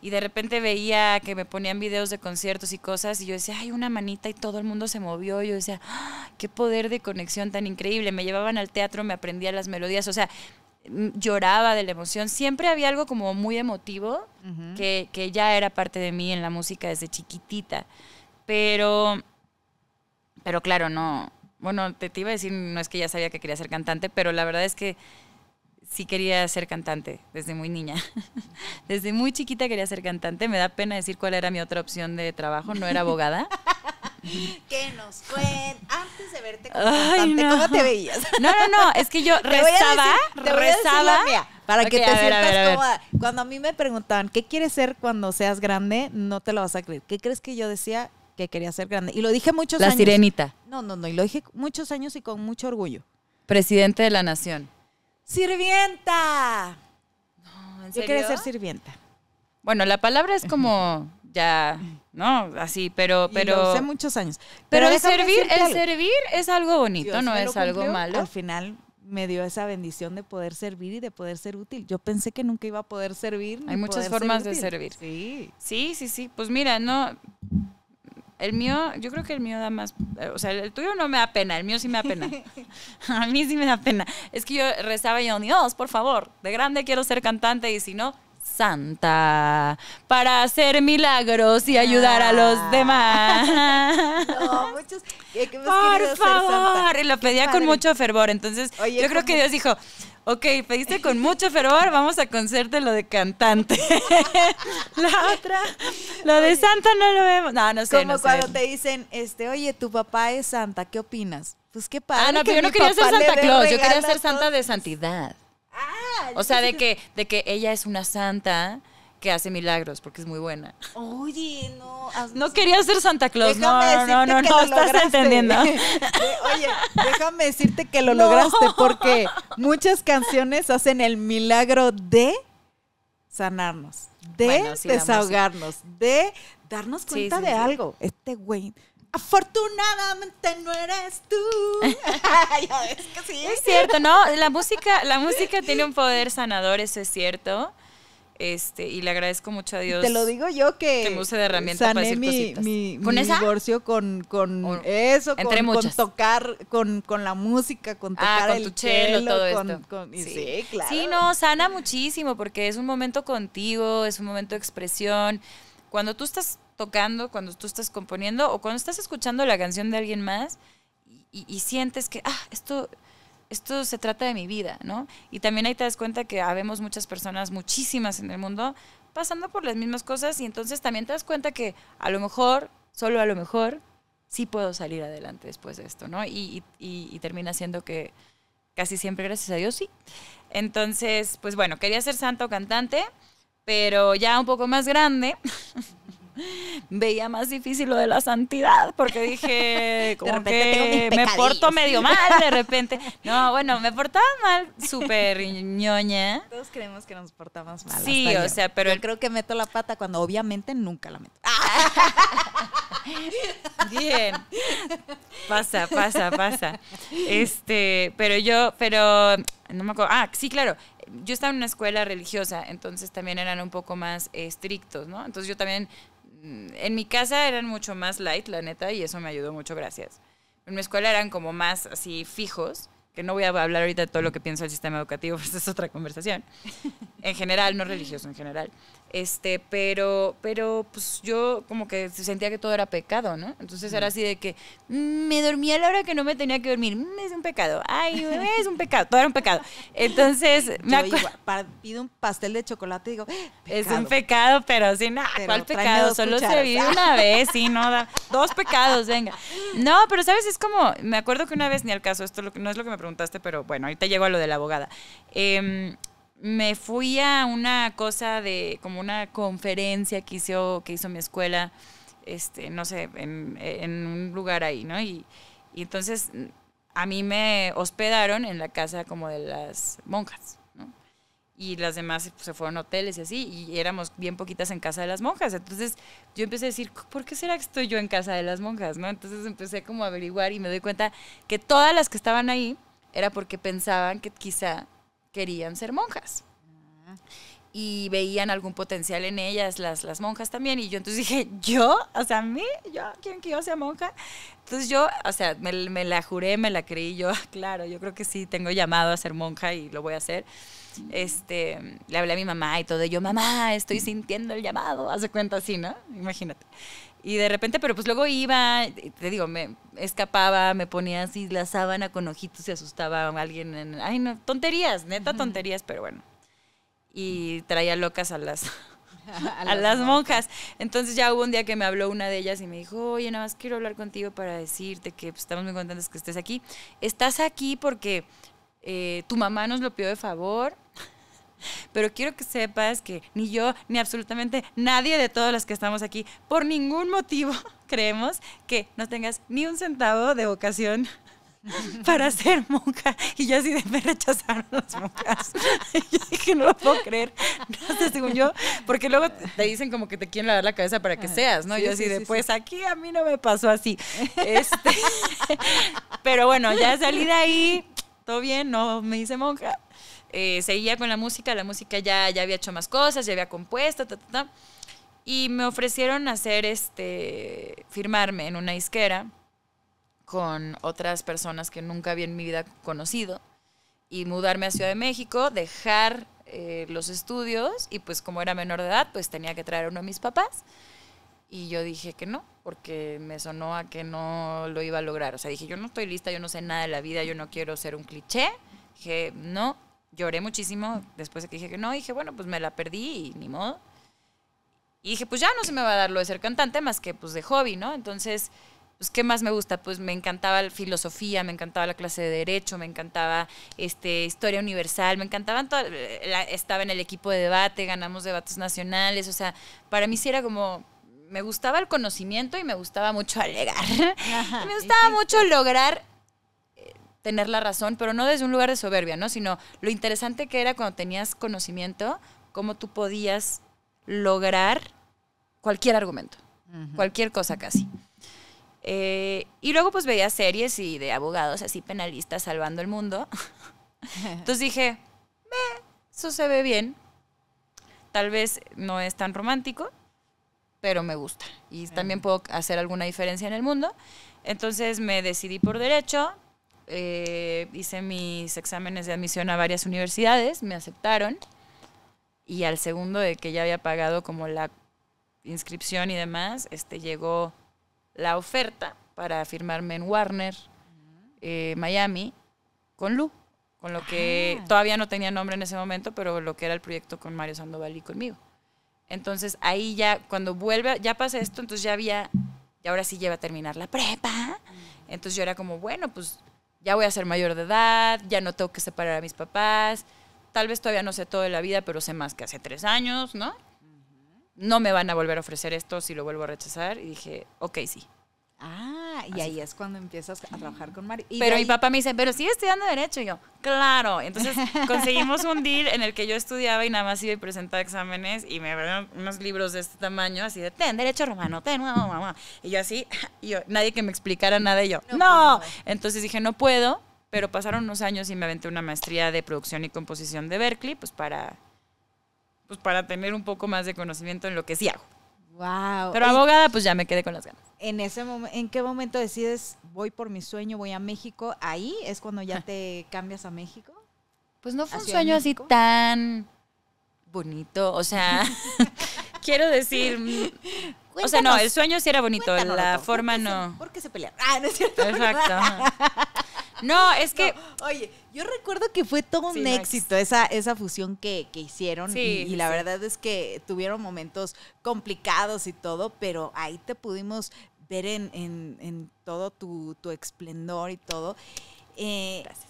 Y de repente veía que me ponían videos de conciertos y cosas y yo decía, hay una manita y todo el mundo se movió. Y yo decía, ah, qué poder de conexión tan increíble. Me llevaban al teatro, me aprendía las melodías, o sea, mm, lloraba de la emoción. Siempre había algo como muy emotivo que, ya era parte de mí en la música desde chiquitita. Pero, pero claro, no. Bueno, te, te iba a decir, no es que ya sabía que quería ser cantante, pero la verdad es que sí quería ser cantante desde muy niña. Desde muy chiquita quería ser cantante. Me da pena decir cuál era mi otra opción de trabajo. No era abogada. que nos fue. antes de verte como cantante, no. ¿cómo te veías? No, no, no, es que yo rezaba, rezaba. para que te sientas cómoda. Cuando a mí me preguntaban, ¿qué quieres ser cuando seas grande? No te lo vas a creer. ¿Qué crees que yo decía que quería ser grande? Y lo dije muchos años. La sirenita. No, no, no, y lo dije muchos años y con mucho orgullo. Presidente de la nación sirvienta. No, Yo quería ser sirvienta. Bueno, la palabra es como ya, ¿no? Así, pero... pero hace muchos años. Pero, el, servir, el servir es algo bonito, no es algo malo. Al final me dio esa bendición de poder servir y de poder ser útil. Yo pensé que nunca iba a poder servir. Hay muchas formas de servir. Sí. Sí, sí, sí. Pues mira, no, el mío, yo creo que el mío da más, eh, o sea, el tuyo no me da pena, el mío sí me da pena. a mí sí me da pena. Es que yo rezaba y yo, Dios, por favor, de grande quiero ser cantante y si no, santa para hacer milagros y ayudar a los ah. demás. no, muchos. Eh, por favor, y lo pedía con mucho fervor. Entonces, yo creo que Dios dijo, Ok, pediste con mucho fervor, vamos a concerte lo de cantante. la otra, lo de Santa no lo vemos. No, no sé. Como no sé. cuando te dicen, este, oye, tu papá es Santa, ¿qué opinas? Pues qué padre. Ah, no, pero yo no quería ser Santa Claus, yo quería ser Santa de santidad. Ah, o sea, de que, de que ella es una santa que hace milagros porque es muy buena. Oye, no. No quería ser Santa Claus. no, no, no, no, no, estás entendiendo. Oye, déjame decirte que lo lograste porque muchas canciones hacen el milagro de sanarnos, de desahogarnos, de darnos cuenta de algo. Este güey afortunadamente no eres tú. Es cierto, ¿no? La música, la música tiene un poder sanador, eso es cierto. Este, y le agradezco mucho a Dios. Te lo digo yo que, me use de herramienta para decir mi, Mi, ¿Con mi divorcio con, con eso, con, tocar, con, con la música, con ah, tocar el tu chelo, todo esto. sí. claro. Sí, no, sana muchísimo porque es un momento contigo, es un momento de expresión. Cuando tú estás tocando, cuando tú estás componiendo o cuando estás escuchando la canción de alguien más y, y sientes que, ah, esto esto se trata de mi vida, ¿no? Y también ahí te das cuenta que habemos muchas personas, muchísimas en el mundo, pasando por las mismas cosas y entonces también te das cuenta que a lo mejor, solo a lo mejor, sí puedo salir adelante después de esto, ¿no? Y, y termina siendo que casi siempre, gracias a Dios, sí. Entonces, pues bueno, quería ser santo cantante, pero ya un poco más grande. veía más difícil lo de la santidad, porque dije, como que me porto medio mal de repente. No, bueno, me portaba mal, súper ñoña. Todos creemos que nos portamos mal. Sí, o sea, pero... Yo creo que meto la pata cuando obviamente nunca la meto. Bien. Pasa, pasa, pasa. Este, pero yo, pero no me acuerdo. Ah, sí, claro. Yo estaba en una escuela religiosa, entonces también eran un poco más estrictos, ¿no? Entonces yo también en mi casa eran mucho más light, la neta, y eso me ayudó mucho, gracias. En mi escuela eran como más así fijos, que no voy a hablar ahorita de todo lo que pienso del sistema educativo, pues es otra conversación. En general, no religioso, en general este, pero, pero pues yo como que sentía que todo era pecado, ¿no? Entonces era así de que mm, me dormía a la hora que no me tenía que dormir, mm, es un pecado, ay, es un pecado, todo era un pecado. Entonces me yo pido un pastel de chocolate y digo, eh, es un pecado, pero sí, nada ¿cuál pecado? Solo se vive una vez, sí, no, dos pecados, venga. No, pero sabes, es como, me acuerdo que una vez ni al caso, esto no es lo que me preguntaste, pero bueno, ahorita llego a lo de la abogada. Eh, me fui a una cosa de como una conferencia que hizo, que hizo mi escuela, este, no sé, en, un lugar ahí, ¿no? Y, y, entonces a mí me hospedaron en la casa como de las monjas, ¿no? Y las demás pues, se fueron a hoteles y así, y éramos bien poquitas en casa de las monjas. Entonces yo empecé a decir, ¿por qué será que estoy yo en casa de las monjas, no? Entonces empecé como a averiguar y me doy cuenta que todas las que estaban ahí era porque pensaban que quizá querían ser monjas. Y veían algún potencial en ellas, las, monjas también. Y yo entonces dije, ¿yo? O sea, ¿a mí? ¿Yo? ¿Quién que yo sea monja? Entonces yo, o sea, me, la juré, me la creí yo. Claro, yo creo que sí, tengo llamado a ser monja y lo voy a hacer este, le hablé a mi mamá y todo, yo, mamá, estoy sintiendo el llamado, hace cuenta así, ¿no? Imagínate. Y de repente, pero pues luego iba, te digo, me escapaba, me ponía así la sábana con ojitos y asustaba a alguien. En, ay, no, tonterías, neta tonterías, pero bueno. Y traía locas a las, a, las monjas. Entonces ya hubo un día que me habló una de ellas y me dijo, oye, nada más quiero hablar contigo para decirte que pues, estamos muy contentos que estés aquí. Estás aquí porque eh, tu mamá nos lo pidió de favor pero quiero que sepas que ni yo, ni absolutamente nadie de todos los que estamos aquí, por ningún motivo creemos que no tengas ni un centavo de vocación para ser monja. Y yo así de me rechazaron las monjas. yo dije, no lo puedo creer. No sé, según yo, porque luego te dicen como que te quieren lavar la cabeza para que seas, ¿no? yo así sí, de, pues aquí a mí no me pasó así. Este, pero bueno, ya salí de ahí, todo bien, no me hice monja. Eh, seguía con la música, la música ya, ya había hecho más cosas, ya había compuesto, Y me ofrecieron hacer este, firmarme en una isquera con otras personas que nunca había en mi vida conocido y mudarme a Ciudad de México, dejar eh, los estudios y pues como era menor de edad, pues tenía que traer uno de mis papás. Y yo dije que no, porque me sonó a que no lo iba a lograr. O sea, dije, yo no estoy lista, yo no sé nada de la vida, yo no quiero ser un cliché. Dije, no, Lloré muchísimo después de que dije que no. Dije, bueno, pues me la perdí y ni modo. Y dije, pues ya no se me va a dar lo de ser cantante más que pues de hobby, ¿no? Entonces, pues ¿qué más me gusta? Pues me encantaba la filosofía, me encantaba la clase de derecho, me encantaba este, historia universal, me encantaban estaba en el equipo de debate, ganamos debates nacionales, o sea, para mí sí era como me gustaba el conocimiento y me gustaba mucho alegar. me gustaba mucho lograr tener la razón, pero no desde un lugar de soberbia, ¿no? Sino lo interesante que era cuando tenías conocimiento, cómo tú podías lograr cualquier argumento, cualquier cosa casi. Eh, y luego pues veía series y de abogados así penalistas salvando el mundo. Entonces dije, eh, eso se ve bien. Tal vez no es tan romántico, pero me gusta. Y también puedo hacer alguna diferencia en el mundo. Entonces me decidí por derecho, eh, hice mis exámenes de admisión a varias universidades, me aceptaron y al segundo de que ya había pagado como la inscripción y demás, este, llegó la oferta para firmarme en Warner, eh, Miami, con Lu, con lo que ah. todavía no tenía nombre en ese momento, pero lo que era el proyecto con Mario Sandoval y conmigo. Entonces ahí ya, cuando vuelve, ya pasa esto, entonces ya había, y ahora sí lleva a terminar la prepa. Mm. Entonces yo era como, bueno, pues ya voy a ser mayor de edad, ya no tengo que separar a mis papás, tal vez todavía no sé todo de la vida, pero sé más que hace tres años, ¿no? No me van a volver a ofrecer esto si lo vuelvo a rechazar. Y dije, ok, sí. Ah. Y ahí es cuando empiezas a trabajar con María. pero mi papá me dice, pero sigue estudiando Derecho. Y yo, claro. Entonces conseguimos un deal en el que yo estudiaba y nada más iba y presentaba exámenes y me vendían unos libros de este tamaño, así de, ten, Derecho Romano, ten, mamá, mamá. Y yo así, yo, nadie que me explicara nada. Y yo, no. Entonces dije, no puedo. Pero pasaron unos años y me aventé una maestría de producción y composición de Berkeley, pues para, pues para tener un poco más de conocimiento en lo que sí hago. Wow. Pero abogada, pues ya me quedé con las ganas. En ese en qué momento decides voy por mi sueño, voy a México? Ahí es cuando ya ah. te cambias a México. Pues no fue un sueño así tan bonito, o sea, quiero decir, mm, o sea, no, el sueño sí era bonito, la forma no. ¿Por qué se pelearon? Ah, no es cierto. Exacto. No, es que. oye, yo recuerdo que fue todo un éxito esa, esa fusión que, hicieron. y, la verdad es que tuvieron momentos complicados y todo, pero ahí te pudimos ver en, todo tu, esplendor y todo. Eh, Gracias.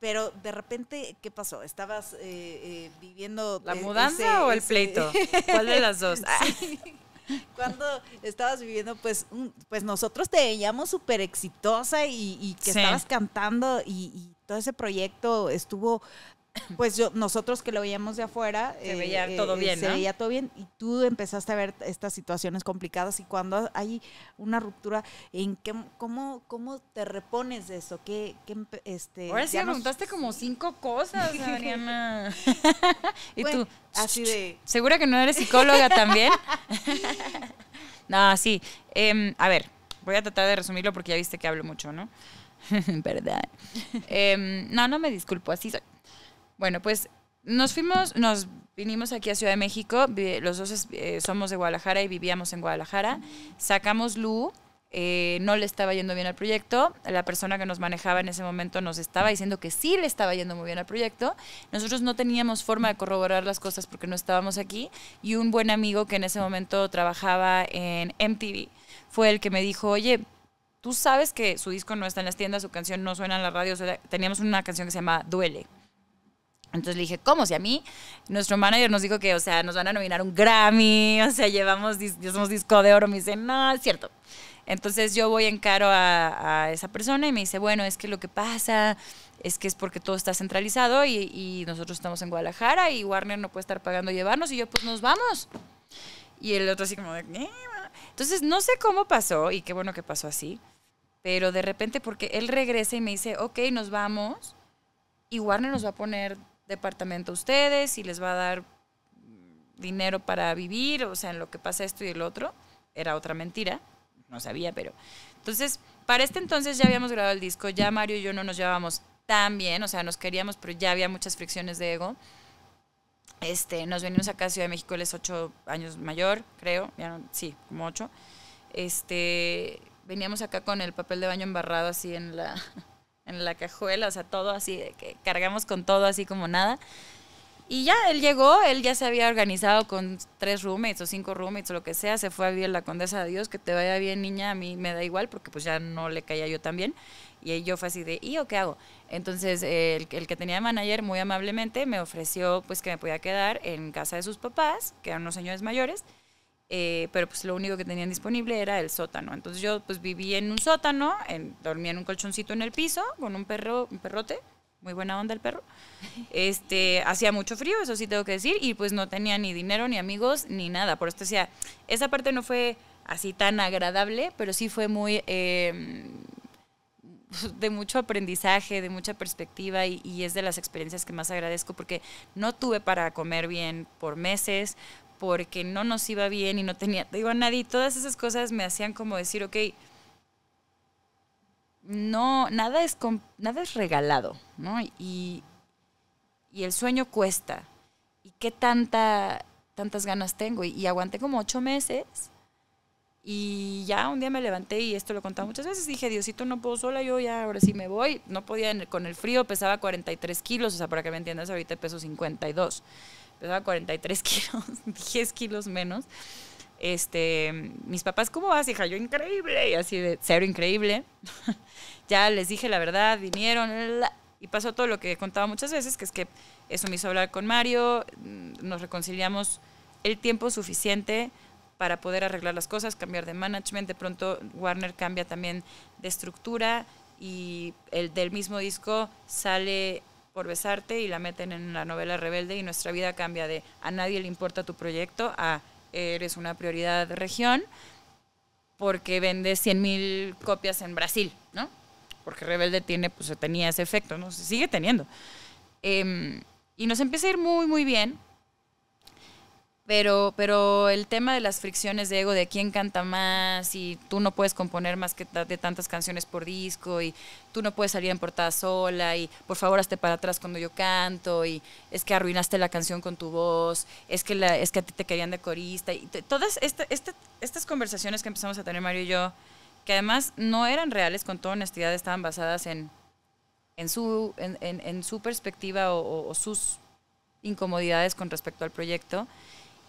Pero de repente, ¿qué pasó? ¿Estabas eh, eh, viviendo... ¿La e-, mudanza o el pleito? ¿Cuál de las dos? cuando estabas viviendo, pues, pues nosotros te veíamos súper exitosa y, que estabas cantando y, y, todo ese proyecto estuvo pues yo, nosotros que lo veíamos de afuera, se eh, veía eh, todo bien. Eh, se veía todo bien y tú empezaste a ver estas situaciones complicadas y cuando hay una ruptura, ¿en qué, cómo, ¿cómo te repones de eso? ¿Qué, este, Ahora sí preguntaste como cinco cosas, Adriana y tú, así de... ¿Segura que no eres psicóloga también? no, sí. Em, a ver, voy a tratar de resumirlo porque ya viste que hablo mucho, ¿no? ¿Verdad? Em, no, no me disculpo, así soy. Bueno, pues nos fuimos, nos vinimos aquí a Ciudad de México, los dos eh, somos de Guadalajara y vivíamos en Guadalajara, sacamos Lu, eh, no le estaba yendo bien al proyecto, la persona que nos manejaba en ese momento nos estaba diciendo que sí le estaba yendo muy bien al proyecto, nosotros no teníamos forma de corroborar las cosas porque no estábamos aquí y un buen amigo que en ese momento trabajaba en MTV fue el que me dijo, oye, tú sabes que su disco no está en las tiendas, su canción no suena en la radio, teníamos una canción que se llama Duele entonces le dije, ¿cómo? Si a mí, nuestro manager nos dijo que, o sea, nos van a nominar un Grammy, o sea, llevamos, ya somos disco de oro. Me dice, no, es cierto. Entonces yo voy encaro a, a esa persona y me dice, bueno, es que lo que pasa es que es porque todo está centralizado y, nosotros estamos en Guadalajara y Warner no puede estar pagando llevarnos y yo pues nos vamos. Y el otro así como Entonces no sé cómo pasó y qué bueno que pasó así, pero de repente porque él regresa y me dice, ok, nos vamos y Warner nos va a poner departamento a ustedes y les va a dar dinero para vivir, o sea, en lo que pasa esto y el otro. Era otra mentira, no sabía, pero... Entonces, para este entonces ya habíamos grabado el disco, ya Mario y yo no nos llevábamos tan bien, o sea, nos queríamos, pero ya había muchas fricciones de ego. Este, nos venimos acá a Ciudad de México, él es ocho años mayor, creo, ya sí, como ocho. Este, veníamos acá con el papel de baño embarrado así en la en la cajuela, o sea, todo así, que cargamos con todo así como nada. Y ya, él llegó, él ya se había organizado con tres roommates o cinco roommates o lo que sea, se fue a vivir la Condesa de Dios, que te vaya bien niña, a mí me da igual porque pues ya no le caía yo también. Y yo fue así de, ¿y o qué hago? Entonces el, que tenía manager muy amablemente me ofreció pues que me podía quedar en casa de sus papás, que eran unos señores mayores, eh, pero pues lo único que tenían disponible era el sótano. Entonces yo pues viví en un sótano, dormía en un colchoncito en el piso con un perro, un perrote, muy buena onda el perro. Este, hacía mucho frío, eso sí tengo que decir, y pues no tenía ni dinero, ni amigos, ni nada. Por esto decía, esa parte no fue así tan agradable, pero sí fue muy... Em, de mucho aprendizaje, de mucha perspectiva y, y, es de las experiencias que más agradezco porque no tuve para comer bien por meses, porque no nos iba bien y no tenía, digo, a nadie, todas esas cosas me hacían como decir, ok, no, nada es, nada es regalado, ¿no? Y, el sueño cuesta. ¿Y qué tanta, tantas ganas tengo? Y, aguanté como ocho meses. Y ya un día me levanté y esto lo contaba muchas veces. Dije, Diosito, no puedo sola, yo ya ahora sí me voy. No podía, con el frío pesaba 43 kilos, o sea, para que me entiendas, ahorita peso 52 pesaba 43 kilos, 10 kilos menos. Este, mis papás, ¿cómo vas, hija? Yo increíble, y así de cero increíble. ya les dije la verdad, vinieron, y pasó todo lo que he contado muchas veces, que es que eso me hizo hablar con Mario, mm, nos reconciliamos el tiempo suficiente para poder arreglar las cosas, cambiar de management, de pronto Warner cambia también de estructura y el del mismo disco sale por besarte y la meten en la novela rebelde y nuestra vida cambia de a nadie le importa tu proyecto a eres una prioridad región porque vendes 100 mil copias en Brasil, ¿no? Porque Rebelde tiene, pues tenía ese efecto, ¿no? Se sigue teniendo. Em, y nos empieza a ir muy, muy bien. Pero, pero el tema de las fricciones de ego, de quién canta más y tú no puedes componer más que de tantas canciones por disco y tú no puedes salir en portada sola y por favor hazte para atrás cuando yo canto y es que arruinaste la canción con tu voz, es que, es que a ti te querían de corista y todas este, este, estas conversaciones que empezamos a tener Mario y yo, que además no eran reales, con toda honestidad estaban basadas en, en, su, en, su perspectiva o sus incomodidades con respecto al proyecto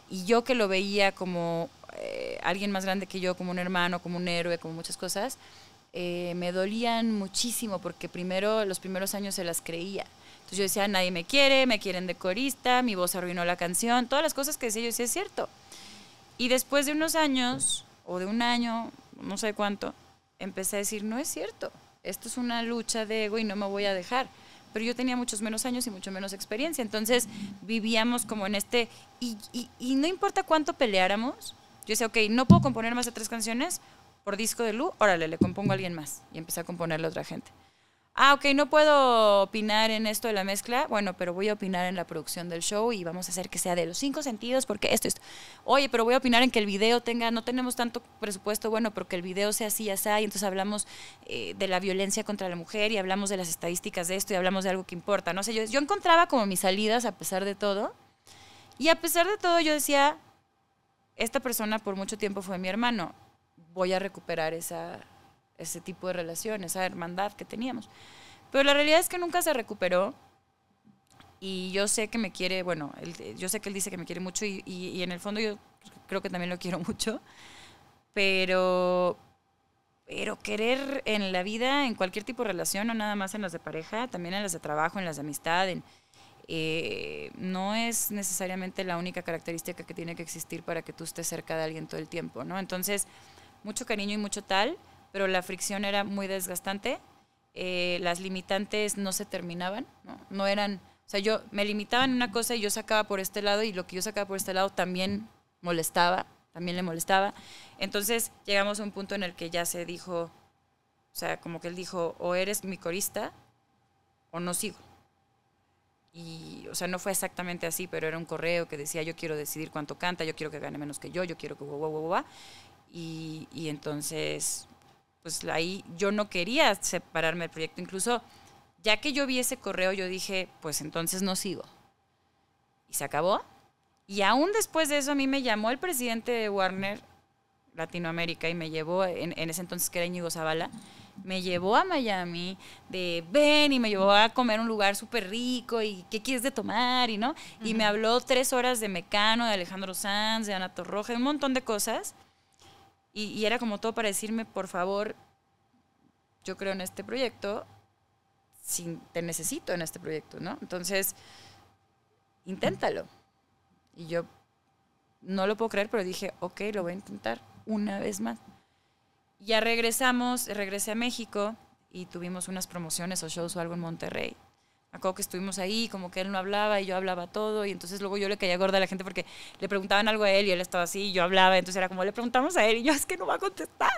y yo que lo veía como eh, alguien más grande que yo, como un hermano, como un héroe, como muchas cosas, eh, me dolían muchísimo porque primero, los primeros años se las creía. Entonces yo decía, nadie me quiere, me quieren de corista, mi voz arruinó la canción, todas las cosas que decía yo decía, es cierto. Y después de unos años, o de un año, no sé cuánto, empecé a decir, no es cierto, esto es una lucha de ego y no me voy a dejar pero yo tenía muchos menos años y mucho menos experiencia, entonces vivíamos como en este, y, no importa cuánto peleáramos, yo decía, ok, no puedo componer más de tres canciones por disco de Lu, órale, le compongo a alguien más, y empecé a componerle a otra gente ah, ok, no puedo opinar en esto de la mezcla, bueno, pero voy a opinar en la producción del show y vamos a hacer que sea de los cinco sentidos, porque esto, es. Oye, pero voy a opinar en que el video tenga, no tenemos tanto presupuesto, bueno, pero que el video sea así, así, y entonces hablamos eh, de la violencia contra la mujer y hablamos de las estadísticas de esto y hablamos de algo que importa, no sé, yo, yo encontraba como mis salidas a pesar de todo, y a pesar de todo yo decía, esta persona por mucho tiempo fue mi hermano, voy a recuperar esa ese tipo de relación, esa hermandad que teníamos. Pero la realidad es que nunca se recuperó y yo sé que me quiere, bueno, yo sé que él dice que me quiere mucho y, en el fondo yo creo que también lo quiero mucho, pero, pero querer en la vida, en cualquier tipo de relación, no nada más en las de pareja, también en las de trabajo, en las de amistad, eh, no es necesariamente la única característica que tiene que existir para que tú estés cerca de alguien todo el tiempo, ¿no? Entonces, mucho cariño y mucho tal, pero la fricción era muy desgastante, eh, las limitantes no se terminaban, ¿no? eran, o sea, yo me limitaban una cosa y yo sacaba por este lado y lo que yo sacaba por este lado también molestaba, también le molestaba. Entonces llegamos a un punto en el que ya se dijo, o sea, como que él dijo, o eres mi corista o no sigo. Y, o sea, no fue exactamente así, pero era un correo que decía, yo quiero decidir cuánto canta, yo quiero que gane menos que yo, yo quiero que... y, y entonces pues ahí yo no quería separarme del proyecto. Incluso ya que yo vi ese correo, yo dije, pues entonces no sigo. Y se acabó. Y aún después de eso a mí me llamó el presidente de Warner Latinoamérica y me llevó, en, ese entonces que era Íñigo Zavala, me llevó a Miami de ven y me llevó a comer un lugar súper rico y qué quieres de tomar y no. Y me habló tres horas de Mecano, de Alejandro Sanz, de Ana Torroja, un montón de cosas. Y, era como todo para decirme, por favor, yo creo en este proyecto, sin, te necesito en este proyecto, ¿no? Entonces, inténtalo. Y yo no lo puedo creer, pero dije, ok, lo voy a intentar una vez más. Ya regresamos, regresé a México y tuvimos unas promociones o shows o algo en Monterrey acuerdo que estuvimos ahí, como que él no hablaba y yo hablaba todo, y entonces luego yo le caía gorda a la gente porque le preguntaban algo a él y él estaba así, y yo hablaba, entonces era como, le preguntamos a él y yo, es que no va a contestar,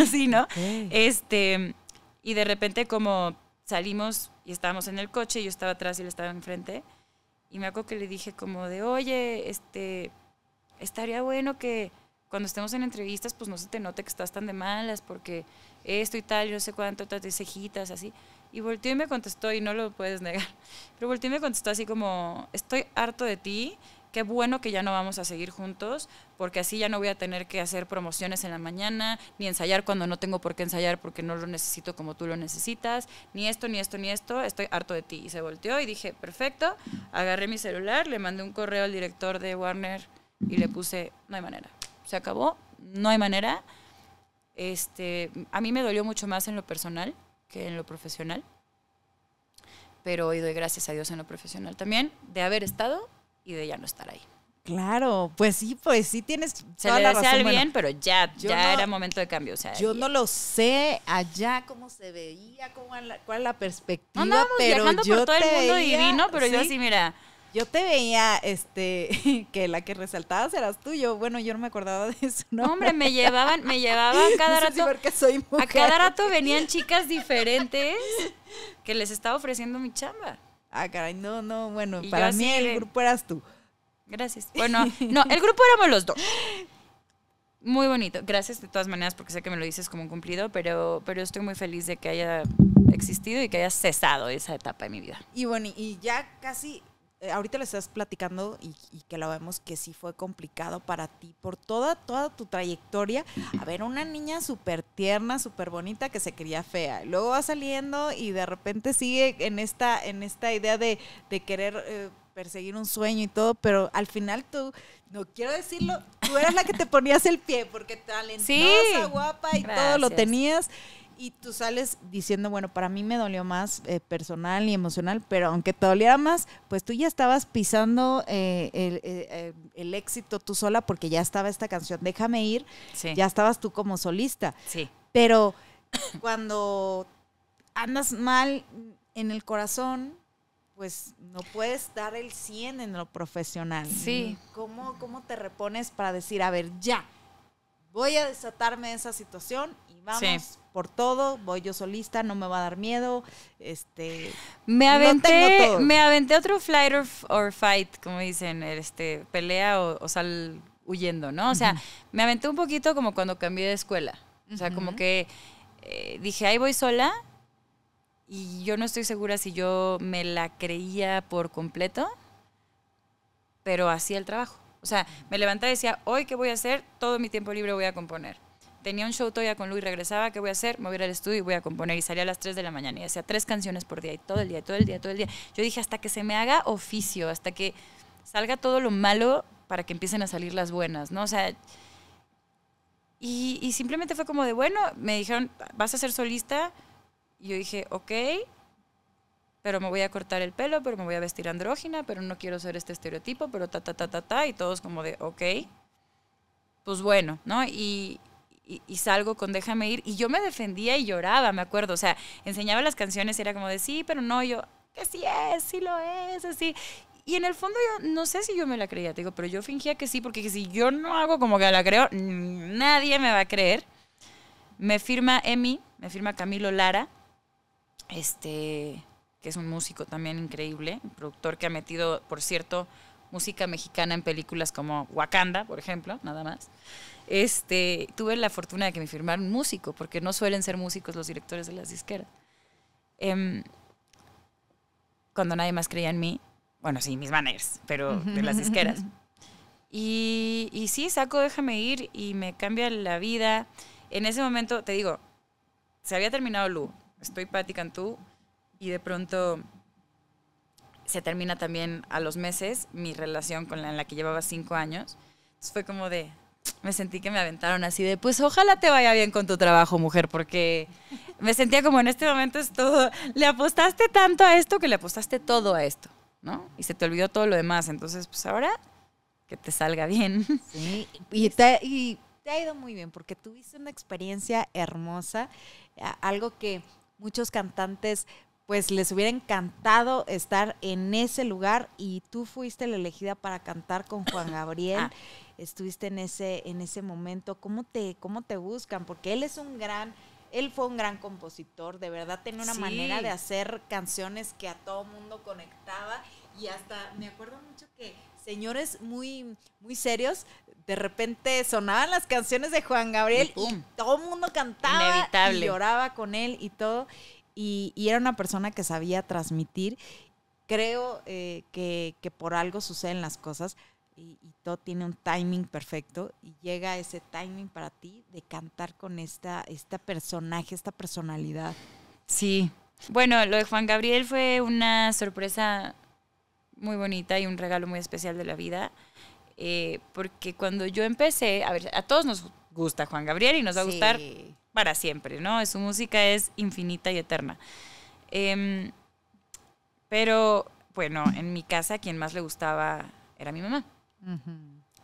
así, ¿no? Este, y de repente como salimos y estábamos en el coche, yo estaba atrás y él estaba enfrente, y me acuerdo que le dije como de, oye, este, estaría bueno que cuando estemos en entrevistas, pues no se te note que estás tan de malas, porque esto y tal, yo no sé cuánto, te cejitas, así. Y volteó y me contestó, y no lo puedes negar, pero volteó y me contestó así como, estoy harto de ti, qué bueno que ya no vamos a seguir juntos, porque así ya no voy a tener que hacer promociones en la mañana, ni ensayar cuando no tengo por qué ensayar porque no lo necesito como tú lo necesitas, ni esto, ni esto, ni esto, estoy harto de ti. Y se volteó y dije, perfecto, agarré mi celular, le mandé un correo al director de Warner y le puse, no hay manera, se acabó, no hay manera. Este, a mí me dolió mucho más en lo personal, que en lo profesional. Pero hoy doy gracias a Dios en lo profesional también, de haber estado y de ya no estar ahí. Claro, pues sí, pues sí tienes Se toda la razón. bien, pero ya, ya era momento de cambio. O sea, yo no lo sé allá cómo se veía, cuál la perspectiva. Andábamos pero viajando por todo el mundo divino, pero yo así, mira, yo te veía, este, que la que resaltabas eras tú. Yo, bueno, yo no me acordaba de eso. No, hombre, me llevaban, me llevaban cada rato. porque soy A cada rato venían chicas diferentes que les estaba ofreciendo mi chamba. Ah, caray, no, no, bueno, para mí el grupo eras tú. Gracias. Bueno, no, el grupo éramos los dos. Muy bonito. Gracias de todas maneras porque sé que me lo dices como un cumplido, pero, pero estoy muy feliz de que haya existido y que haya cesado esa etapa de mi vida. Y bueno, y ya casi eh, ahorita le estás platicando y, que lo vemos que sí fue complicado para ti por toda, toda tu trayectoria. A ver, una niña súper tierna, súper bonita que se quería fea. Luego va saliendo y de repente sigue en esta, en esta idea de, querer eh, perseguir un sueño y todo, pero al final tú, no quiero decirlo, tú eras la que te ponías el pie porque talentosa, sí. guapa y todo lo tenías. Y tú sales diciendo, bueno, para mí me dolió más eh, personal y emocional, pero aunque te doliera más, pues tú ya estabas pisando eh, eh, el, éxito tú sola porque ya estaba esta canción, déjame ir, ya estabas tú como solista. Sí. Pero cuando andas mal en el corazón, pues no puedes dar el 100 en lo profesional. Sí. ¿Cómo, cómo te repones para decir, a ver, ya, voy a desatarme de esa situación vamos por todo, voy yo solista, no me va a dar miedo, este... Me aventé, me aventé otro flight or, fight, como dicen, este, pelea o, sal huyendo, ¿no? O sea, me aventé un poquito como cuando cambié de escuela, o sea, como que eh, dije, ahí voy sola, y yo no estoy segura si yo me la creía por completo, pero hacía el trabajo. O sea, me levanté y decía, hoy qué voy a hacer, todo mi tiempo libre voy a componer tenía un show todavía con Luis, regresaba, ¿qué voy a hacer? Me voy a ir al estudio y voy a componer. Y salía a las 3 de la mañana y hacía tres canciones por día y todo el día, todo el día, todo el día. Yo dije, hasta que se me haga oficio, hasta que salga todo lo malo para que empiecen a salir las buenas, ¿no? O sea, y, simplemente fue como de, bueno, me dijeron, vas a ser solista. Y yo dije, ok, pero me voy a cortar el pelo, pero me voy a vestir andrógina, pero no quiero ser este estereotipo, pero ta, ta, ta, ta, ta, y todos como de, ok, pues bueno, ¿no? Y, y, salgo con Déjame ir. Y yo me defendía y lloraba, me acuerdo. O sea, enseñaba las canciones y era como de sí, pero no, yo, que sí es, sí lo es, así. Y en el fondo yo no sé si yo me la creía, te digo, pero yo fingía que sí, porque si yo no hago como que la creo, nadie me va a creer. Me firma Emi, me firma Camilo Lara, este, que es un músico también increíble, un productor que ha metido, por cierto, música mexicana en películas como Wakanda, por ejemplo, nada más este, tuve la fortuna de que me firmaron músico, porque no suelen ser músicos los directores de las disqueras. Em, cuando nadie más creía en mí, bueno, sí, mis managers, pero de las disqueras. Y, sí, saco Déjame ir y me cambia la vida. En ese momento, te digo, se había terminado Lu, estoy Patti Cantú y de pronto se termina también a los meses mi relación con la, en la que llevaba cinco años. fue como de, me sentí que me aventaron así de, pues ojalá te vaya bien con tu trabajo, mujer, porque me sentía como en este momento es todo, le apostaste tanto a esto que le apostaste todo a esto, ¿no? Y se te olvidó todo lo demás, entonces pues ahora que te salga bien. Sí, y te, ha ido muy bien porque tuviste una experiencia hermosa, algo que muchos cantantes pues les hubiera encantado estar en ese lugar y tú fuiste la elegida para cantar con Juan Gabriel. Ah estuviste en ese, en ese momento, ¿cómo te, cómo te buscan? Porque él es un gran, él fue un gran compositor, de verdad tenía una manera de hacer canciones que a todo mundo conectaba y hasta me acuerdo mucho que señores muy, muy serios, de repente sonaban las canciones de Juan Gabriel y, todo el mundo cantaba y lloraba con él y todo. Y, era una persona que sabía transmitir. Creo eh, que, que por algo suceden las cosas, y, todo tiene un timing perfecto y llega ese timing para ti de cantar con esta, esta personaje, esta personalidad. Sí. Bueno, lo de Juan Gabriel fue una sorpresa muy bonita y un regalo muy especial de la vida, eh, porque cuando yo empecé, a ver, a todos nos gusta Juan Gabriel y nos va a gustar para siempre, ¿no? Su música es infinita y eterna. Em, pero bueno, en mi casa quien más le gustaba era mi mamá.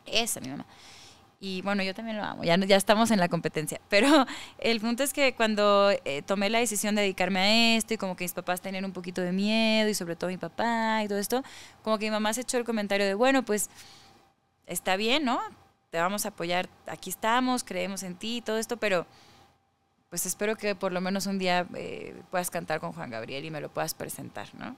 Esa, mi mamá. Y bueno, yo también lo amo, ya, ya estamos en la competencia. Pero el punto es que cuando eh, tomé la decisión de dedicarme a esto y como que mis papás tenían un poquito de miedo y sobre todo mi papá y todo esto, como que mi mamá se echó el comentario de, bueno, pues está bien, ¿no? Te vamos a apoyar, aquí estamos, creemos en ti y todo esto, pero pues espero que por lo menos un día eh, puedas cantar con Juan Gabriel y me lo puedas presentar, ¿no?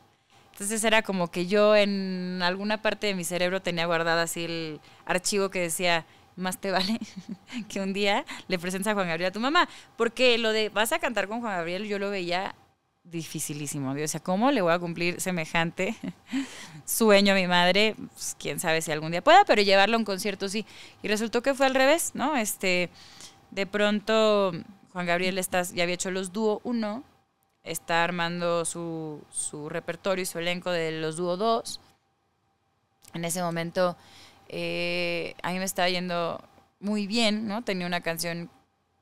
Entonces era como que yo en alguna parte de mi cerebro tenía guardado así el archivo que decía, más te vale que un día le presentes a Juan Gabriel a tu mamá. Porque lo de vas a cantar con Juan Gabriel yo lo veía dificilísimo. O sea, ¿cómo le voy a cumplir semejante sueño a mi madre? Pues, quién sabe si algún día pueda, pero llevarlo a un concierto sí. Y resultó que fue al revés, ¿no? Este, de pronto Juan Gabriel estás, ya había hecho los dúo uno está armando su, repertorio y su elenco de los dúo 2. En ese momento eh, a mí me estaba yendo muy bien, ¿no? Tenía una canción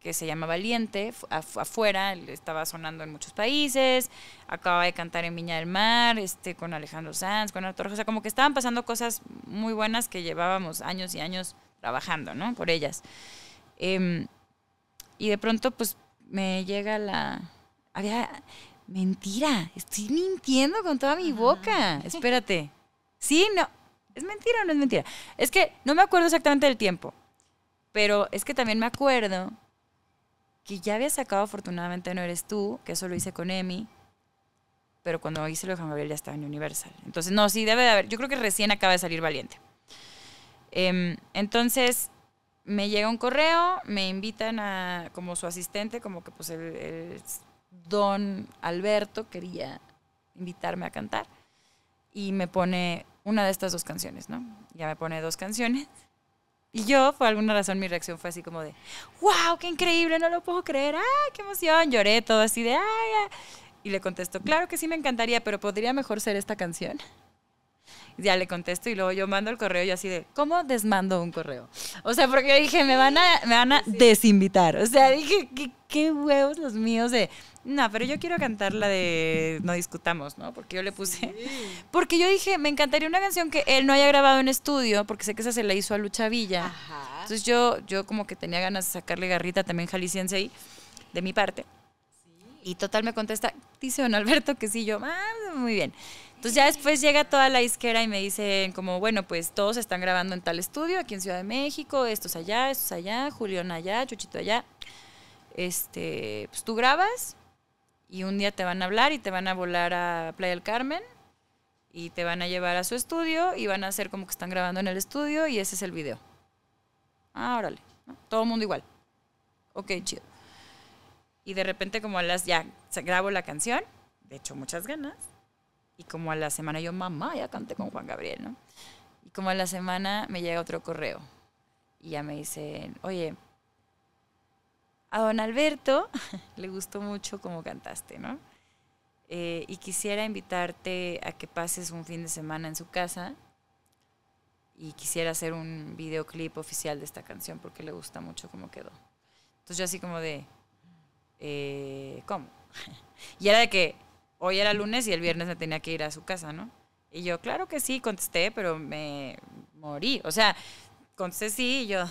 que se llama Valiente, afuera, estaba sonando en muchos países, acababa de cantar en Viña del Mar, este, con Alejandro Sanz, con Arturo, o sea, como que estaban pasando cosas muy buenas que llevábamos años y años trabajando, ¿no? Por ellas. Em, y de pronto, pues, me llega la, había. Mentira, estoy mintiendo con toda mi boca. Espérate. Sí, no. ¿Es mentira o no es mentira? Es que no me acuerdo exactamente del tiempo. Pero es que también me acuerdo que ya había sacado Afortunadamente No Eres Tú, que eso lo hice con Emi. Pero cuando hice lo de Juan Gabriel ya estaba en Universal. Entonces, no, sí, debe de haber. Yo creo que recién acaba de salir Valiente. Em, entonces, me llega un correo, me invitan a como su asistente, como que pues el don Alberto quería invitarme a cantar y me pone una de estas dos canciones, ¿no? Ya me pone dos canciones. Y yo, por alguna razón, mi reacción fue así como de, wow, qué increíble, no lo puedo creer, ¡ah qué emoción, lloré todo así de, ay, Y le contesto, claro que sí me encantaría, pero podría mejor ser esta canción. ya le contesto y luego yo mando el correo y así de, ¿cómo desmando un correo? O sea, porque yo dije, me van a, me van a desinvitar. O sea, dije, qué huevos los míos de no, pero yo quiero cantar la de No discutamos, ¿no? Porque yo le puse. Porque yo dije, me encantaría una canción que él no haya grabado en estudio, porque sé que esa se la hizo a Lucha Villa. Ajá. Entonces yo, yo como que tenía ganas de sacarle garrita también jalisciense ahí, de mi parte. Y total me contesta, dice don Alberto que sí, yo, ah, muy bien. Entonces ya después llega toda la isquera y me dicen como, bueno, pues todos están grabando en tal estudio, aquí en Ciudad de México, estos allá, estos allá, Julián allá, Chuchito allá. Este, pues tú grabas y un día te van a hablar y te van a volar a Playa del Carmen y te van a llevar a su estudio y van a hacer como que están grabando en el estudio y ese es el video. Ah, Todo el mundo igual. Ok, chido. Y de repente como a las ya grabo la canción, de hecho muchas ganas, y como a la semana yo, mamá, ya canté con Juan Gabriel, ¿no? Y como a la semana me llega otro correo y ya me dicen, oye, a don Alberto le gustó mucho como cantaste, ¿no? Eh, y quisiera invitarte a que pases un fin de semana en su casa y quisiera hacer un videoclip oficial de esta canción porque le gusta mucho cómo quedó. Entonces yo así como de, eh, ¿cómo? y era de que hoy era lunes y el viernes me tenía que ir a su casa, ¿no? Y yo, claro que sí, contesté, pero me morí. O sea, con Ceci y yo,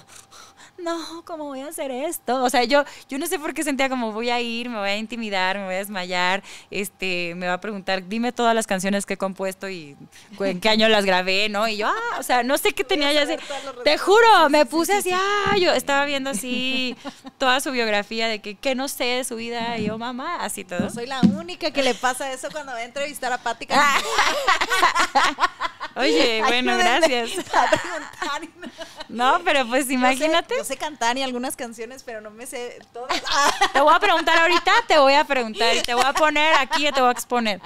no, ¿cómo voy a hacer esto? O sea, yo, yo no sé por qué sentía como voy a ir, me voy a intimidar, me voy a desmayar, este, me va a preguntar, dime todas las canciones que he compuesto y en qué año las grabé, ¿no? Y yo, ah, o sea, no sé qué tenía ya así. Te juro, me puse así, ah, yo estaba viendo así toda su biografía de que, que no sé de su vida, y yo, mamá, así todo. soy la única que le pasa eso cuando va a entrevistar a Pática Oye, bueno, gracias. no. pero pues imagínate. Yo sé, cantar y algunas canciones, pero no me sé todas. Te voy a preguntar ahorita, te voy a preguntar y te voy a poner aquí, y te voy a exponer.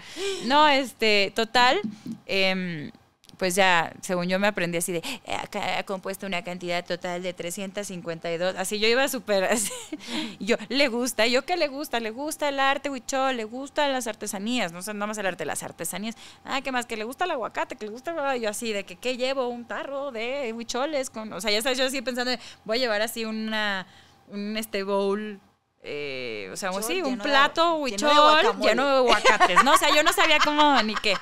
No, este, total. Eh, pues ya, según yo me aprendí así de, eh, ha compuesto una cantidad total de 352, así yo iba súper así, yo, le gusta, yo qué le gusta, le gusta el arte, huichol, le gustan las artesanías, no sé, nada más el arte, las artesanías, ah, ¿qué más? Que le gusta el aguacate, que le gusta, ah, yo así de que, ¿qué llevo? Un tarro de huicholes, con, o sea, ya sabes, yo así pensando, voy a llevar así una, un este bowl eh, o sea, sí, un plato huichol lleno de, aguacates, ¿no? O sea, yo no sabía cómo ni qué.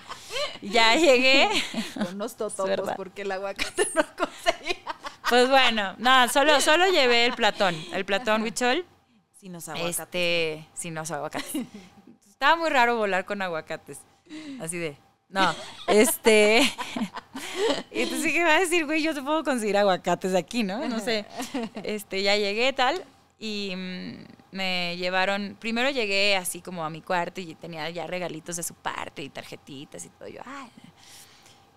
ya llegué. Unos totopos porque el aguacate no conseguía. Pues bueno, no, solo, solo llevé el platón, el platón huichol. Sin los este, aguacates. Este, sin los aguacates. Estaba muy raro volar con aguacates. Así de, no, este. y entonces, ¿qué va a decir, güey? Yo te puedo conseguir aguacates aquí, ¿no? No sé. Este, ya llegué, tal y mm, me llevaron, primero llegué así como a mi cuarto y tenía ya regalitos de su parte y tarjetitas y todo, yo, ay.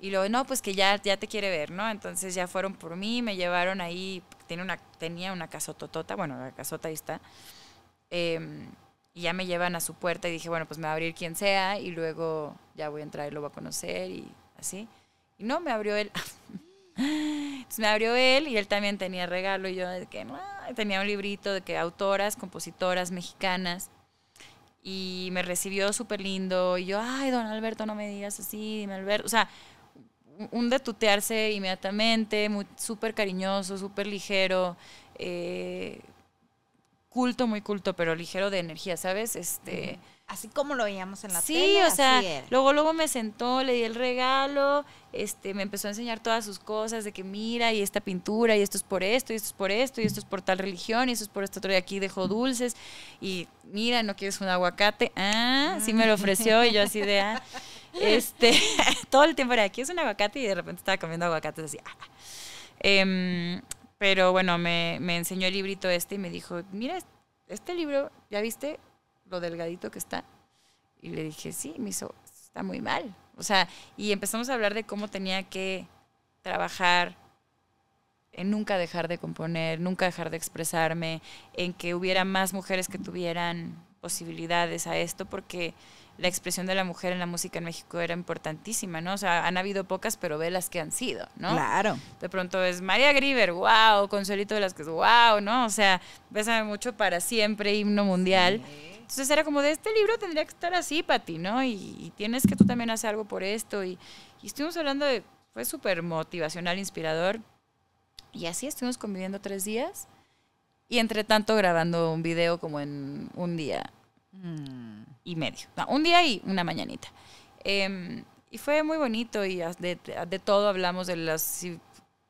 Y luego, no, pues que ya, ya te quiere ver, ¿no? Entonces ya fueron por mí, me llevaron ahí, tenía una, tenía una casototota, bueno, la casota ahí está, em, y ya me llevan a su puerta y dije, bueno, pues me va a abrir quien sea y luego ya voy a entrar y lo voy a conocer y así. Y no, me abrió él. me abrió él y él también tenía regalo y yo, de que no tenía un librito de que autoras, compositoras mexicanas. Y me recibió súper lindo. Y yo, ay, don Alberto, no me digas así, dime Alberto. O sea, un de tutearse inmediatamente, súper cariñoso, súper ligero. Eh, culto, muy culto, pero ligero de energía, ¿sabes? Este así como lo veíamos en la televisión, Sí, o sea, luego luego me sentó, le di el regalo, este, me empezó a enseñar todas sus cosas de que mira y esta pintura y esto es por esto y esto es por esto y esto es por tal religión y esto es por esto otro aquí dejó dulces y mira no quieres un aguacate, ah, sí me lo ofreció y yo así de ah, este, todo el tiempo era aquí es un aguacate y de repente estaba comiendo aguacates así. Ah. ah. Em, pero bueno, me, me enseñó el librito este y me dijo, mira, este libro, ¿ya viste? lo delgadito que está. Y le dije, sí, me hizo, está muy mal. O sea, y empezamos a hablar de cómo tenía que trabajar en nunca dejar de componer, nunca dejar de expresarme, en que hubiera más mujeres que tuvieran posibilidades a esto, porque la expresión de la mujer en la música en México era importantísima, ¿no? O sea, han habido pocas, pero ve las que han sido, ¿no? Claro. De pronto es María Grieber, wow, Consuelito es wow, ¿no? O sea, bésame mucho para siempre, himno mundial. Entonces era como de este libro tendría que estar así para ti, ¿no? Y, tienes que tú también hacer algo por esto. Y, estuvimos hablando de, fue súper motivacional, inspirador. Y así estuvimos conviviendo tres días y entre tanto grabando un video como en un día mm. y medio. un día y una mañanita. Em, y fue muy bonito y de todo hablamos de las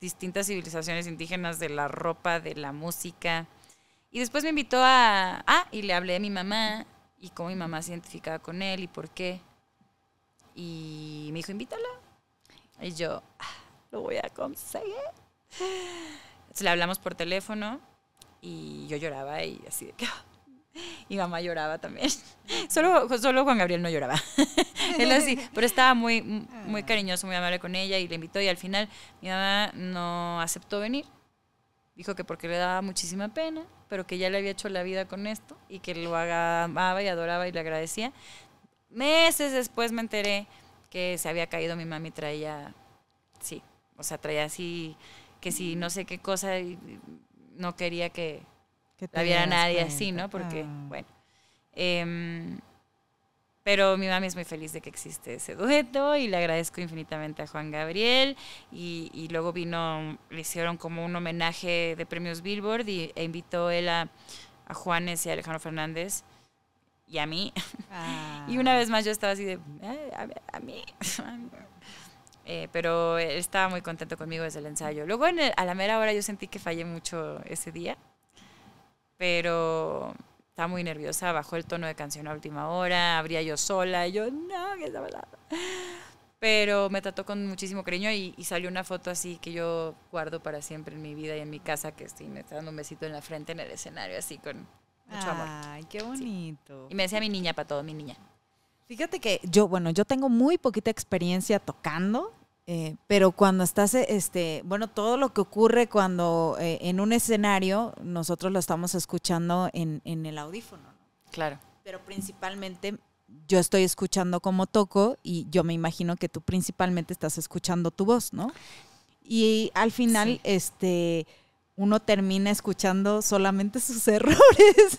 distintas civilizaciones indígenas, de la ropa, de la música y después me invitó a... Ah, y le hablé a mi mamá y cómo mi mamá se identificaba con él y por qué. Y me dijo, invítalo. Y yo, ah, lo voy a conseguir. Entonces le hablamos por teléfono y yo lloraba y así de que... Y ah, mamá lloraba también. Solo, solo Juan Gabriel no lloraba. Él así, pero estaba muy, muy ah. cariñoso, muy amable con ella y le invitó y al final mi mamá no aceptó venir. Dijo que porque le daba muchísima pena, pero que ya le había hecho la vida con esto y que lo amaba y adoraba y le agradecía. Meses después me enteré que se había caído mi mami traía, sí, o sea, traía así, que si no sé qué cosa, y no quería que, la viera nadie así, ¿no? Porque, ah. bueno. Em, pero mi mami es muy feliz de que existe ese dueto y le agradezco infinitamente a Juan Gabriel. Y, luego vino, le hicieron como un homenaje de premios Billboard y, e invitó él a, Juanes y a Alejandro Fernández y a mí. Y una ah. vez más yo estaba así de, a, mí. Eh, pero él estaba muy contento conmigo desde el ensayo. Luego en a la mera hora yo sentí que fallé mucho ese día, pero muy nerviosa, bajó el tono de canción a última hora, abría yo sola, y yo, no, que estaba balada. Pero me trató con muchísimo cariño y, salió una foto así que yo guardo para siempre en mi vida y en mi casa, que estoy, me está dando un besito en la frente en el escenario, así con mucho amor. Ay, qué bonito. Y me decía mi niña para todo, mi niña. Fíjate que yo, bueno, yo tengo muy poquita experiencia tocando. Eh, pero cuando estás, eh, este, bueno, todo lo que ocurre cuando eh, en un escenario, nosotros lo estamos escuchando en, en el audífono. Claro. Pero principalmente yo estoy escuchando cómo toco y yo me imagino que tú principalmente estás escuchando tu voz, ¿no? Y al final, este, uno termina escuchando solamente sus errores.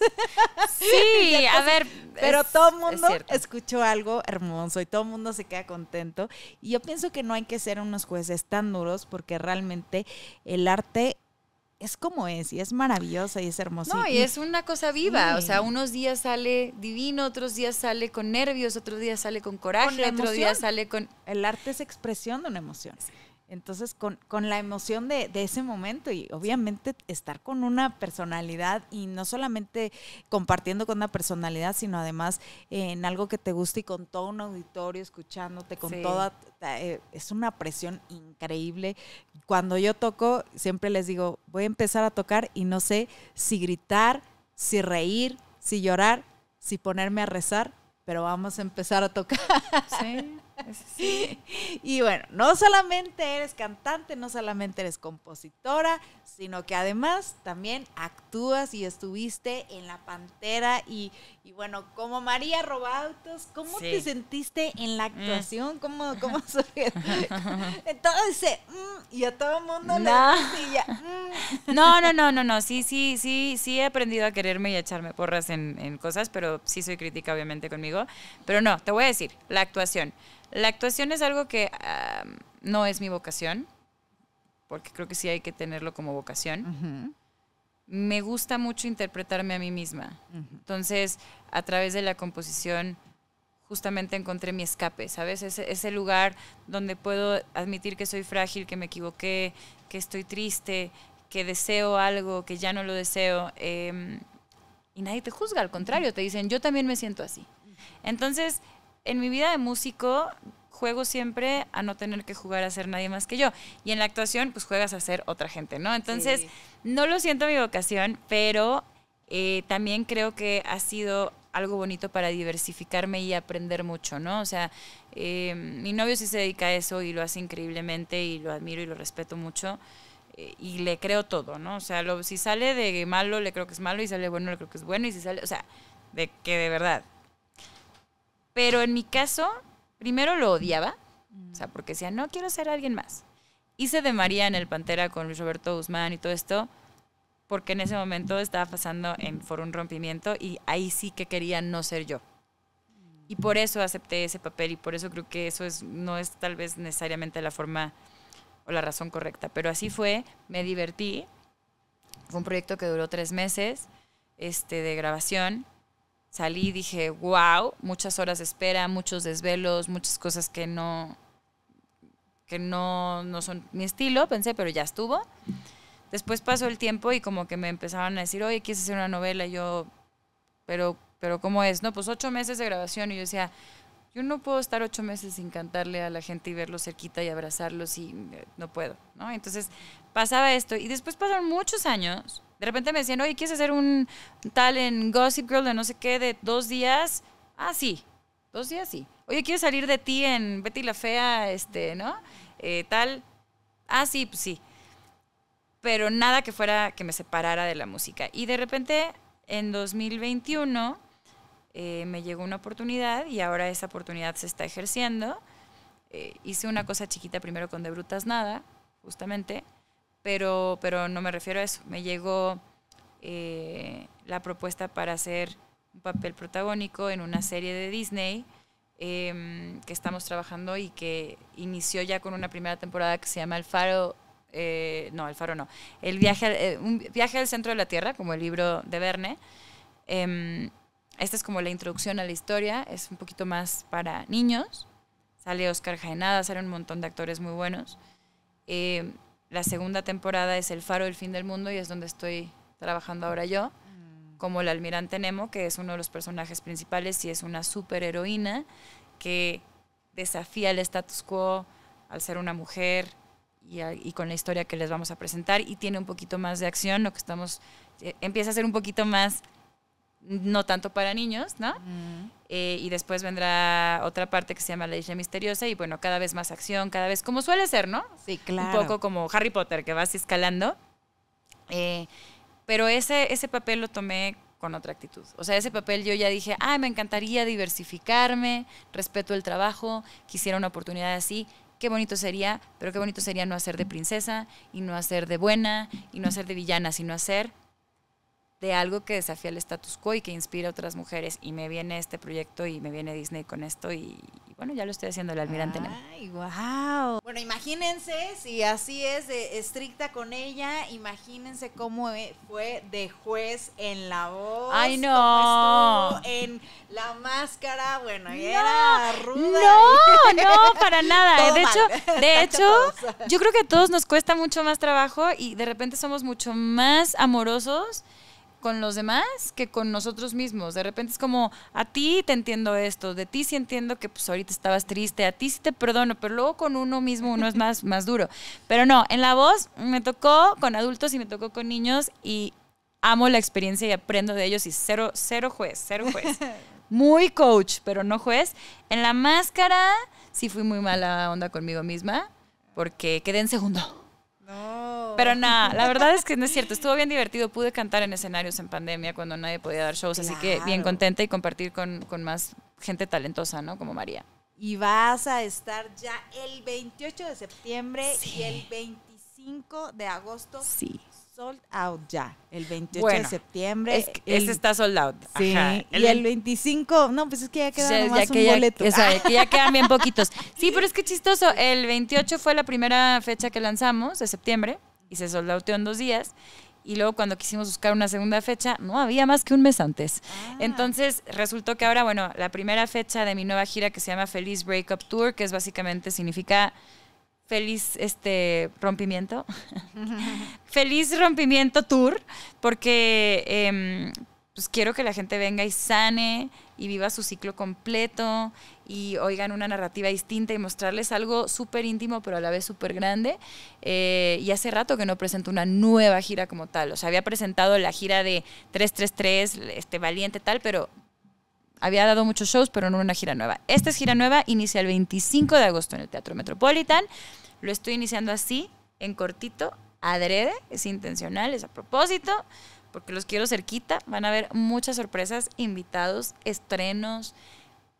Sí, a ver. Pero todo el mundo escuchó algo hermoso y todo el mundo se queda contento. Y yo pienso que no hay que ser unos jueces tan duros porque realmente el arte es como es y es maravillosa y es hermosa. No, y es una cosa viva. O sea, unos días sale divino, otros días sale con nervios, otros días sale con coraje, otros días sale con. El arte es expresión de una emoción. Entonces, con, con la emoción de, de, ese momento y obviamente estar con una personalidad y no solamente compartiendo con una personalidad, sino además eh, en algo que te guste y con todo un auditorio escuchándote, con toda... Eh, es una presión increíble. Cuando yo toco, siempre les digo, voy a empezar a tocar y no sé si gritar, si reír, si llorar, si ponerme a rezar, pero vamos a empezar a tocar. Sí. y bueno, no solamente eres cantante, no solamente eres compositora, sino que además también actúas y estuviste en La Pantera y, y bueno, como María Robautos, ¿cómo te sentiste en la mm. actuación? ¿Cómo, cómo Entonces, mm", y a todo el mundo no. Mm". No, no, no, no, no, sí, sí, sí, sí he aprendido a quererme y a echarme porras en, en cosas, pero sí soy crítica obviamente conmigo, pero no, te voy a decir, la actuación. La actuación es algo que ah, no es mi vocación, porque creo que sí hay que tenerlo como vocación. Me gusta mucho interpretarme a mí misma. Entonces, a través de la composición, justamente encontré mi escape, ¿sabes? Ese, ese lugar donde puedo admitir que soy frágil, que me equivoqué, que estoy triste, que deseo algo, que ya no lo deseo. Em, y nadie te juzga, al contrario, te dicen, yo también me siento así. Entonces, en mi vida de músico juego siempre a no tener que jugar a ser nadie más que yo. Y en la actuación, pues juegas a ser otra gente, ¿no? Entonces, no lo siento mi vocación, pero eh, también creo que ha sido algo bonito para diversificarme y aprender mucho, ¿no? O sea, eh, mi novio sí se dedica a eso y lo hace increíblemente y lo admiro y lo respeto mucho eh, y le creo todo, ¿no? O sea, lo, si sale de malo, le creo que es malo y sale bueno, le creo que es bueno y si sale, o sea, de que de verdad pero en mi caso, primero lo odiaba, o sea, mm. porque decía, no quiero ser alguien más. Hice de María en el Pantera con Roberto Guzmán y todo esto, porque en ese momento estaba pasando en, por un rompimiento y ahí sí que quería no ser yo. Y por eso acepté ese papel y por eso creo que eso es, no es tal vez necesariamente la forma o la razón correcta. Pero así fue, me divertí. Fue un proyecto que duró tres meses este, de grabación salí y dije, wow, muchas horas de espera, muchos desvelos, muchas cosas que no, que no, son mi estilo, pensé, pero ya estuvo. Después pasó el tiempo y como que me empezaban a decir, oye, ¿quieres hacer una novela, yo, pero, pero ¿cómo es? No, pues ocho meses de grabación y yo decía, yo no puedo estar ocho meses sin cantarle a la gente y verlos cerquita y abrazarlos y eh, no puedo, ¿no? Entonces pasaba esto y después pasaron muchos años de repente me decían, oye, ¿quieres hacer un tal en Gossip Girl de no sé qué de dos días? Ah, sí, dos días sí. Oye, ¿quieres salir de ti en Betty la Fea, este, ¿no? Eh, tal. Ah, sí, pues sí. Pero nada que fuera que me separara de la música. Y de repente, en 2021, eh, me llegó una oportunidad y ahora esa oportunidad se está ejerciendo. Eh, hice una cosa chiquita primero con De Brutas Nada, justamente pero, pero no me refiero a eso. Me llegó eh, la propuesta para hacer un papel protagónico en una serie de Disney em, que estamos trabajando y que inició ya con una primera temporada que se llama El Faro. Eh, no, el faro no. El viaje eh, un viaje al centro de la Tierra, como el libro de Verne. Em, esta es como la introducción a la historia, es un poquito más para niños. Sale Oscar Jaenada, sale un montón de actores muy buenos. Em, la segunda temporada es El Faro del Fin del Mundo y es donde estoy trabajando ahora yo, mm. como la almirante Nemo, que es uno de los personajes principales y es una superheroína que desafía el status quo al ser una mujer y, con la historia que les vamos a presentar y tiene un poquito más de acción, lo que estamos, eh, empieza a ser un poquito más no tanto para niños, ¿no? Eh, y después vendrá otra parte que se llama La Isla Misteriosa y bueno, cada vez más acción, cada vez como suele ser, ¿no? Sí, claro. Un poco como Harry Potter, que vas escalando. Eh, pero ese, ese papel lo tomé con otra actitud. O sea, ese papel yo ya dije, ah, me encantaría diversificarme, respeto el trabajo, quisiera una oportunidad así, qué bonito sería, pero qué bonito sería no hacer de princesa y no hacer de buena y no hacer de villana, sino hacer de algo que desafía el status quo y que inspira a otras mujeres. Y me viene este proyecto y me viene Disney con esto y, bueno, ya lo estoy haciendo el almirante. ¡Ay, wow! Bueno, imagínense, si así es de estricta con ella, imagínense cómo eh, fue de juez en La Voz. ¡Ay, no! En La Máscara, bueno, era ruda. No, no, para nada. de hecho, de hecho yo creo que a todos nos cuesta mucho más trabajo y de repente somos mucho más amorosos con los demás que con nosotros mismos. De repente es como, a ti te entiendo esto, de ti sí entiendo que pues ahorita estabas triste, a ti sí te perdono, pero luego con uno mismo uno es más, más duro. Pero no, en la voz me tocó con adultos y me tocó con niños y amo la experiencia y aprendo de ellos y cero, cero juez, cero juez. Muy coach, pero no juez. En la máscara sí fui muy mala onda conmigo misma porque quedé en segundo. No. Pero nada, la verdad es que no es cierto. Estuvo bien divertido. Pude cantar en escenarios en pandemia cuando nadie podía dar shows. Así que bien contenta y compartir con, con más gente talentosa, ¿no? Como María. Y vas a estar ya el 28 de septiembre y el 25 de agosto. Sí sold out ya. El 28 de septiembre. ese está sold out. Sí. El, y el 25, no, pues es que ya quedan más un boleto. que ya quedan bien poquitos. Sí, pero es que chistoso. El 28 fue la primera fecha que lanzamos de septiembre y se soldauteó en dos días. Y luego cuando quisimos buscar una segunda fecha, no había más que un mes antes. Ah. Entonces resultó que ahora, bueno, la primera fecha de mi nueva gira que se llama Feliz Breakup Tour, que es básicamente significa feliz este rompimiento. feliz rompimiento tour, porque em, pues quiero que la gente venga y sane y viva su ciclo completo y oigan una narrativa distinta y mostrarles algo súper íntimo pero a la vez súper grande. Eh, y hace rato que no presento una nueva gira como tal. O sea, había presentado la gira de 333, este, Valiente tal, pero había dado muchos shows pero no una gira nueva. Esta es gira nueva, inicia el 25 de agosto en el Teatro Metropolitan. Lo estoy iniciando así, en cortito, adrede, es intencional, es a propósito porque los quiero cerquita. Van a haber muchas sorpresas, invitados, estrenos,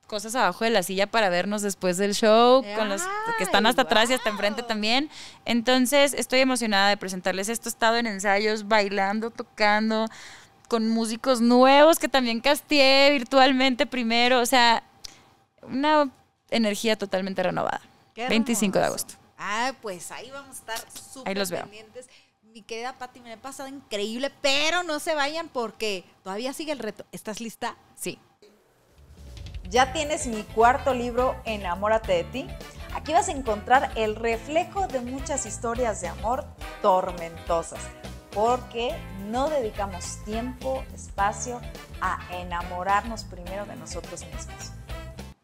cosas abajo de la silla para vernos después del show, con los que están hasta atrás y hasta enfrente también. Entonces, estoy emocionada de presentarles esto. He estado en ensayos, bailando, tocando, con músicos nuevos que también castié virtualmente primero. O sea, una energía totalmente renovada. 25 de agosto. Ah, pues ahí vamos a estar súper pendientes. Veo mi querida Patti, me ha pasado increíble, pero no se vayan porque todavía sigue el reto. ¿Estás lista? Sí. Ya tienes mi cuarto libro, Enamórate de ti. Aquí vas a encontrar el reflejo de muchas historias de amor tormentosas, porque no dedicamos tiempo, espacio a enamorarnos primero de nosotros mismos.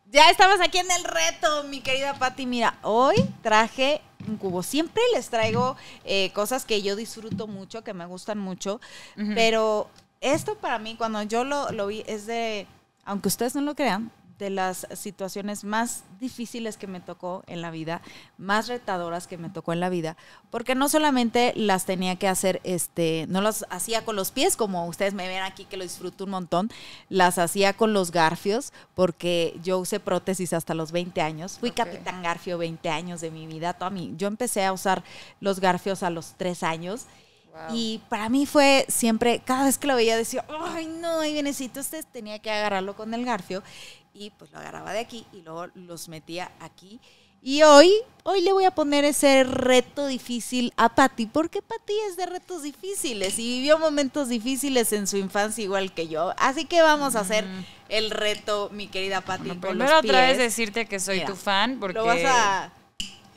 Ya estamos aquí en el reto, mi querida Patti. Mira, hoy traje un cubo. Siempre les traigo eh, cosas que yo disfruto mucho, que me gustan mucho, pero esto para mí, cuando yo lo vi, es de, aunque ustedes no lo crean, de las situaciones más difíciles que me tocó en la vida, más retadoras que me tocó en la vida, porque no solamente las tenía que hacer, este, no las hacía con los pies, como ustedes me ven aquí que lo disfruto un montón, las hacía con los garfios, porque yo usé prótesis hasta los 20 años, fui capitán garfio 20 años de mi vida, yo empecé a usar los garfios a los 3 años. Y para mí fue siempre, cada vez que lo veía decía, ay no, hay Venecito, usted tenía que agarrarlo con el garfio y pues lo agarraba de aquí y luego los metía aquí. Y hoy, hoy le voy a poner ese reto difícil a Patti, porque Patti es de retos difíciles y vivió momentos difíciles en su infancia igual que yo. Así que vamos a hacer mm. el reto, mi querida Patti. por los pies. otra vez decirte que soy tu fan, porque... Lo vas a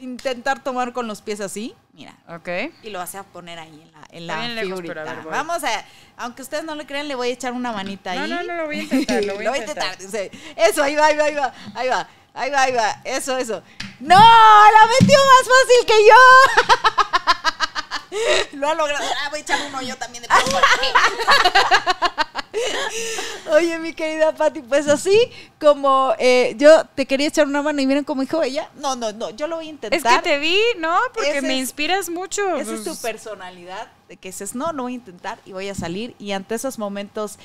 intentar tomar con los pies así mira. Ok. Y lo vas a poner ahí en la, en la figurita. Vamos a, aunque ustedes no lo crean, le voy a echar una manita ahí. No, no, lo voy a intentar, lo voy, lo voy a intentar. eso, ahí va, ahí va, ahí va, ahí va, ahí va, eso, eso. ¡No! ¡La metió más fácil que yo! lo ha logrado. Ah, voy a echar uno yo también de Oye, mi querida Patti, pues así como eh, yo te quería echar una mano y miren cómo dijo ella. No, no, no, yo lo voy a intentar. Es que te vi, ¿no? Porque me inspiras mucho. Esa es pues. tu personalidad, de que dices, no, no voy a intentar y voy a salir. Y ante esos momentos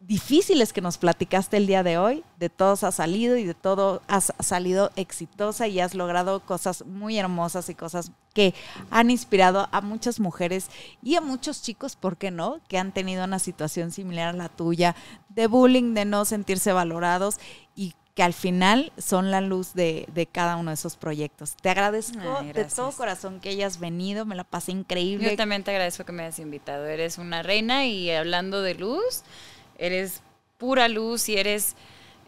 difíciles que nos platicaste el día de hoy, de todos has salido y de todo has salido exitosa y has logrado cosas muy hermosas y cosas que han inspirado a muchas mujeres y a muchos chicos, ¿por qué no?, que han tenido una situación similar a la tuya, de bullying, de no sentirse valorados y que al final son la luz de, cada uno de esos proyectos. Te agradezco de todo corazón que hayas venido, me la pasé increíble. Yo también te agradezco que me hayas invitado, eres una reina y hablando de luz, Eres pura luz y eres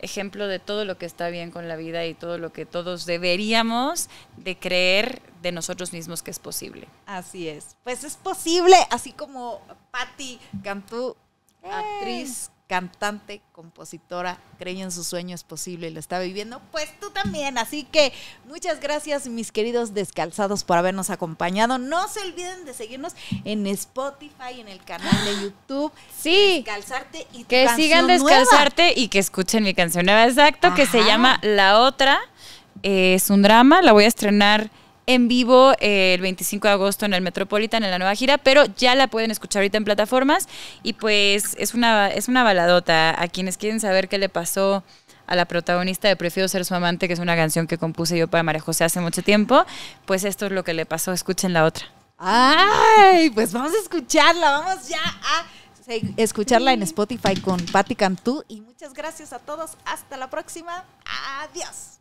ejemplo de todo lo que está bien con la vida y todo lo que todos deberíamos de creer de nosotros mismos que es posible. Así es. Pues es posible, así como Patti Cantú, actriz cantante, compositora, creyó en su sueño es posible y lo está viviendo, pues tú también. Así que muchas gracias mis queridos descalzados por habernos acompañado. No se olviden de seguirnos en Spotify, en el canal de YouTube. Sí. Descalzarte y que sigan descalzarte y que escuchen mi canción nueva, exacto, que se llama La otra. es un drama, la voy a estrenar en vivo eh, el 25 de agosto en el Metropolitan en la nueva gira, pero ya la pueden escuchar ahorita en plataformas y pues es una, es una baladota a quienes quieren saber qué le pasó a la protagonista de Prefiero ser su amante, que es una canción que compuse yo para María José hace mucho tiempo, pues esto es lo que le pasó, escuchen la otra. Ay, pues vamos a escucharla, vamos ya a escucharla en Spotify con Patti Cantú y muchas gracias a todos, hasta la próxima, adiós.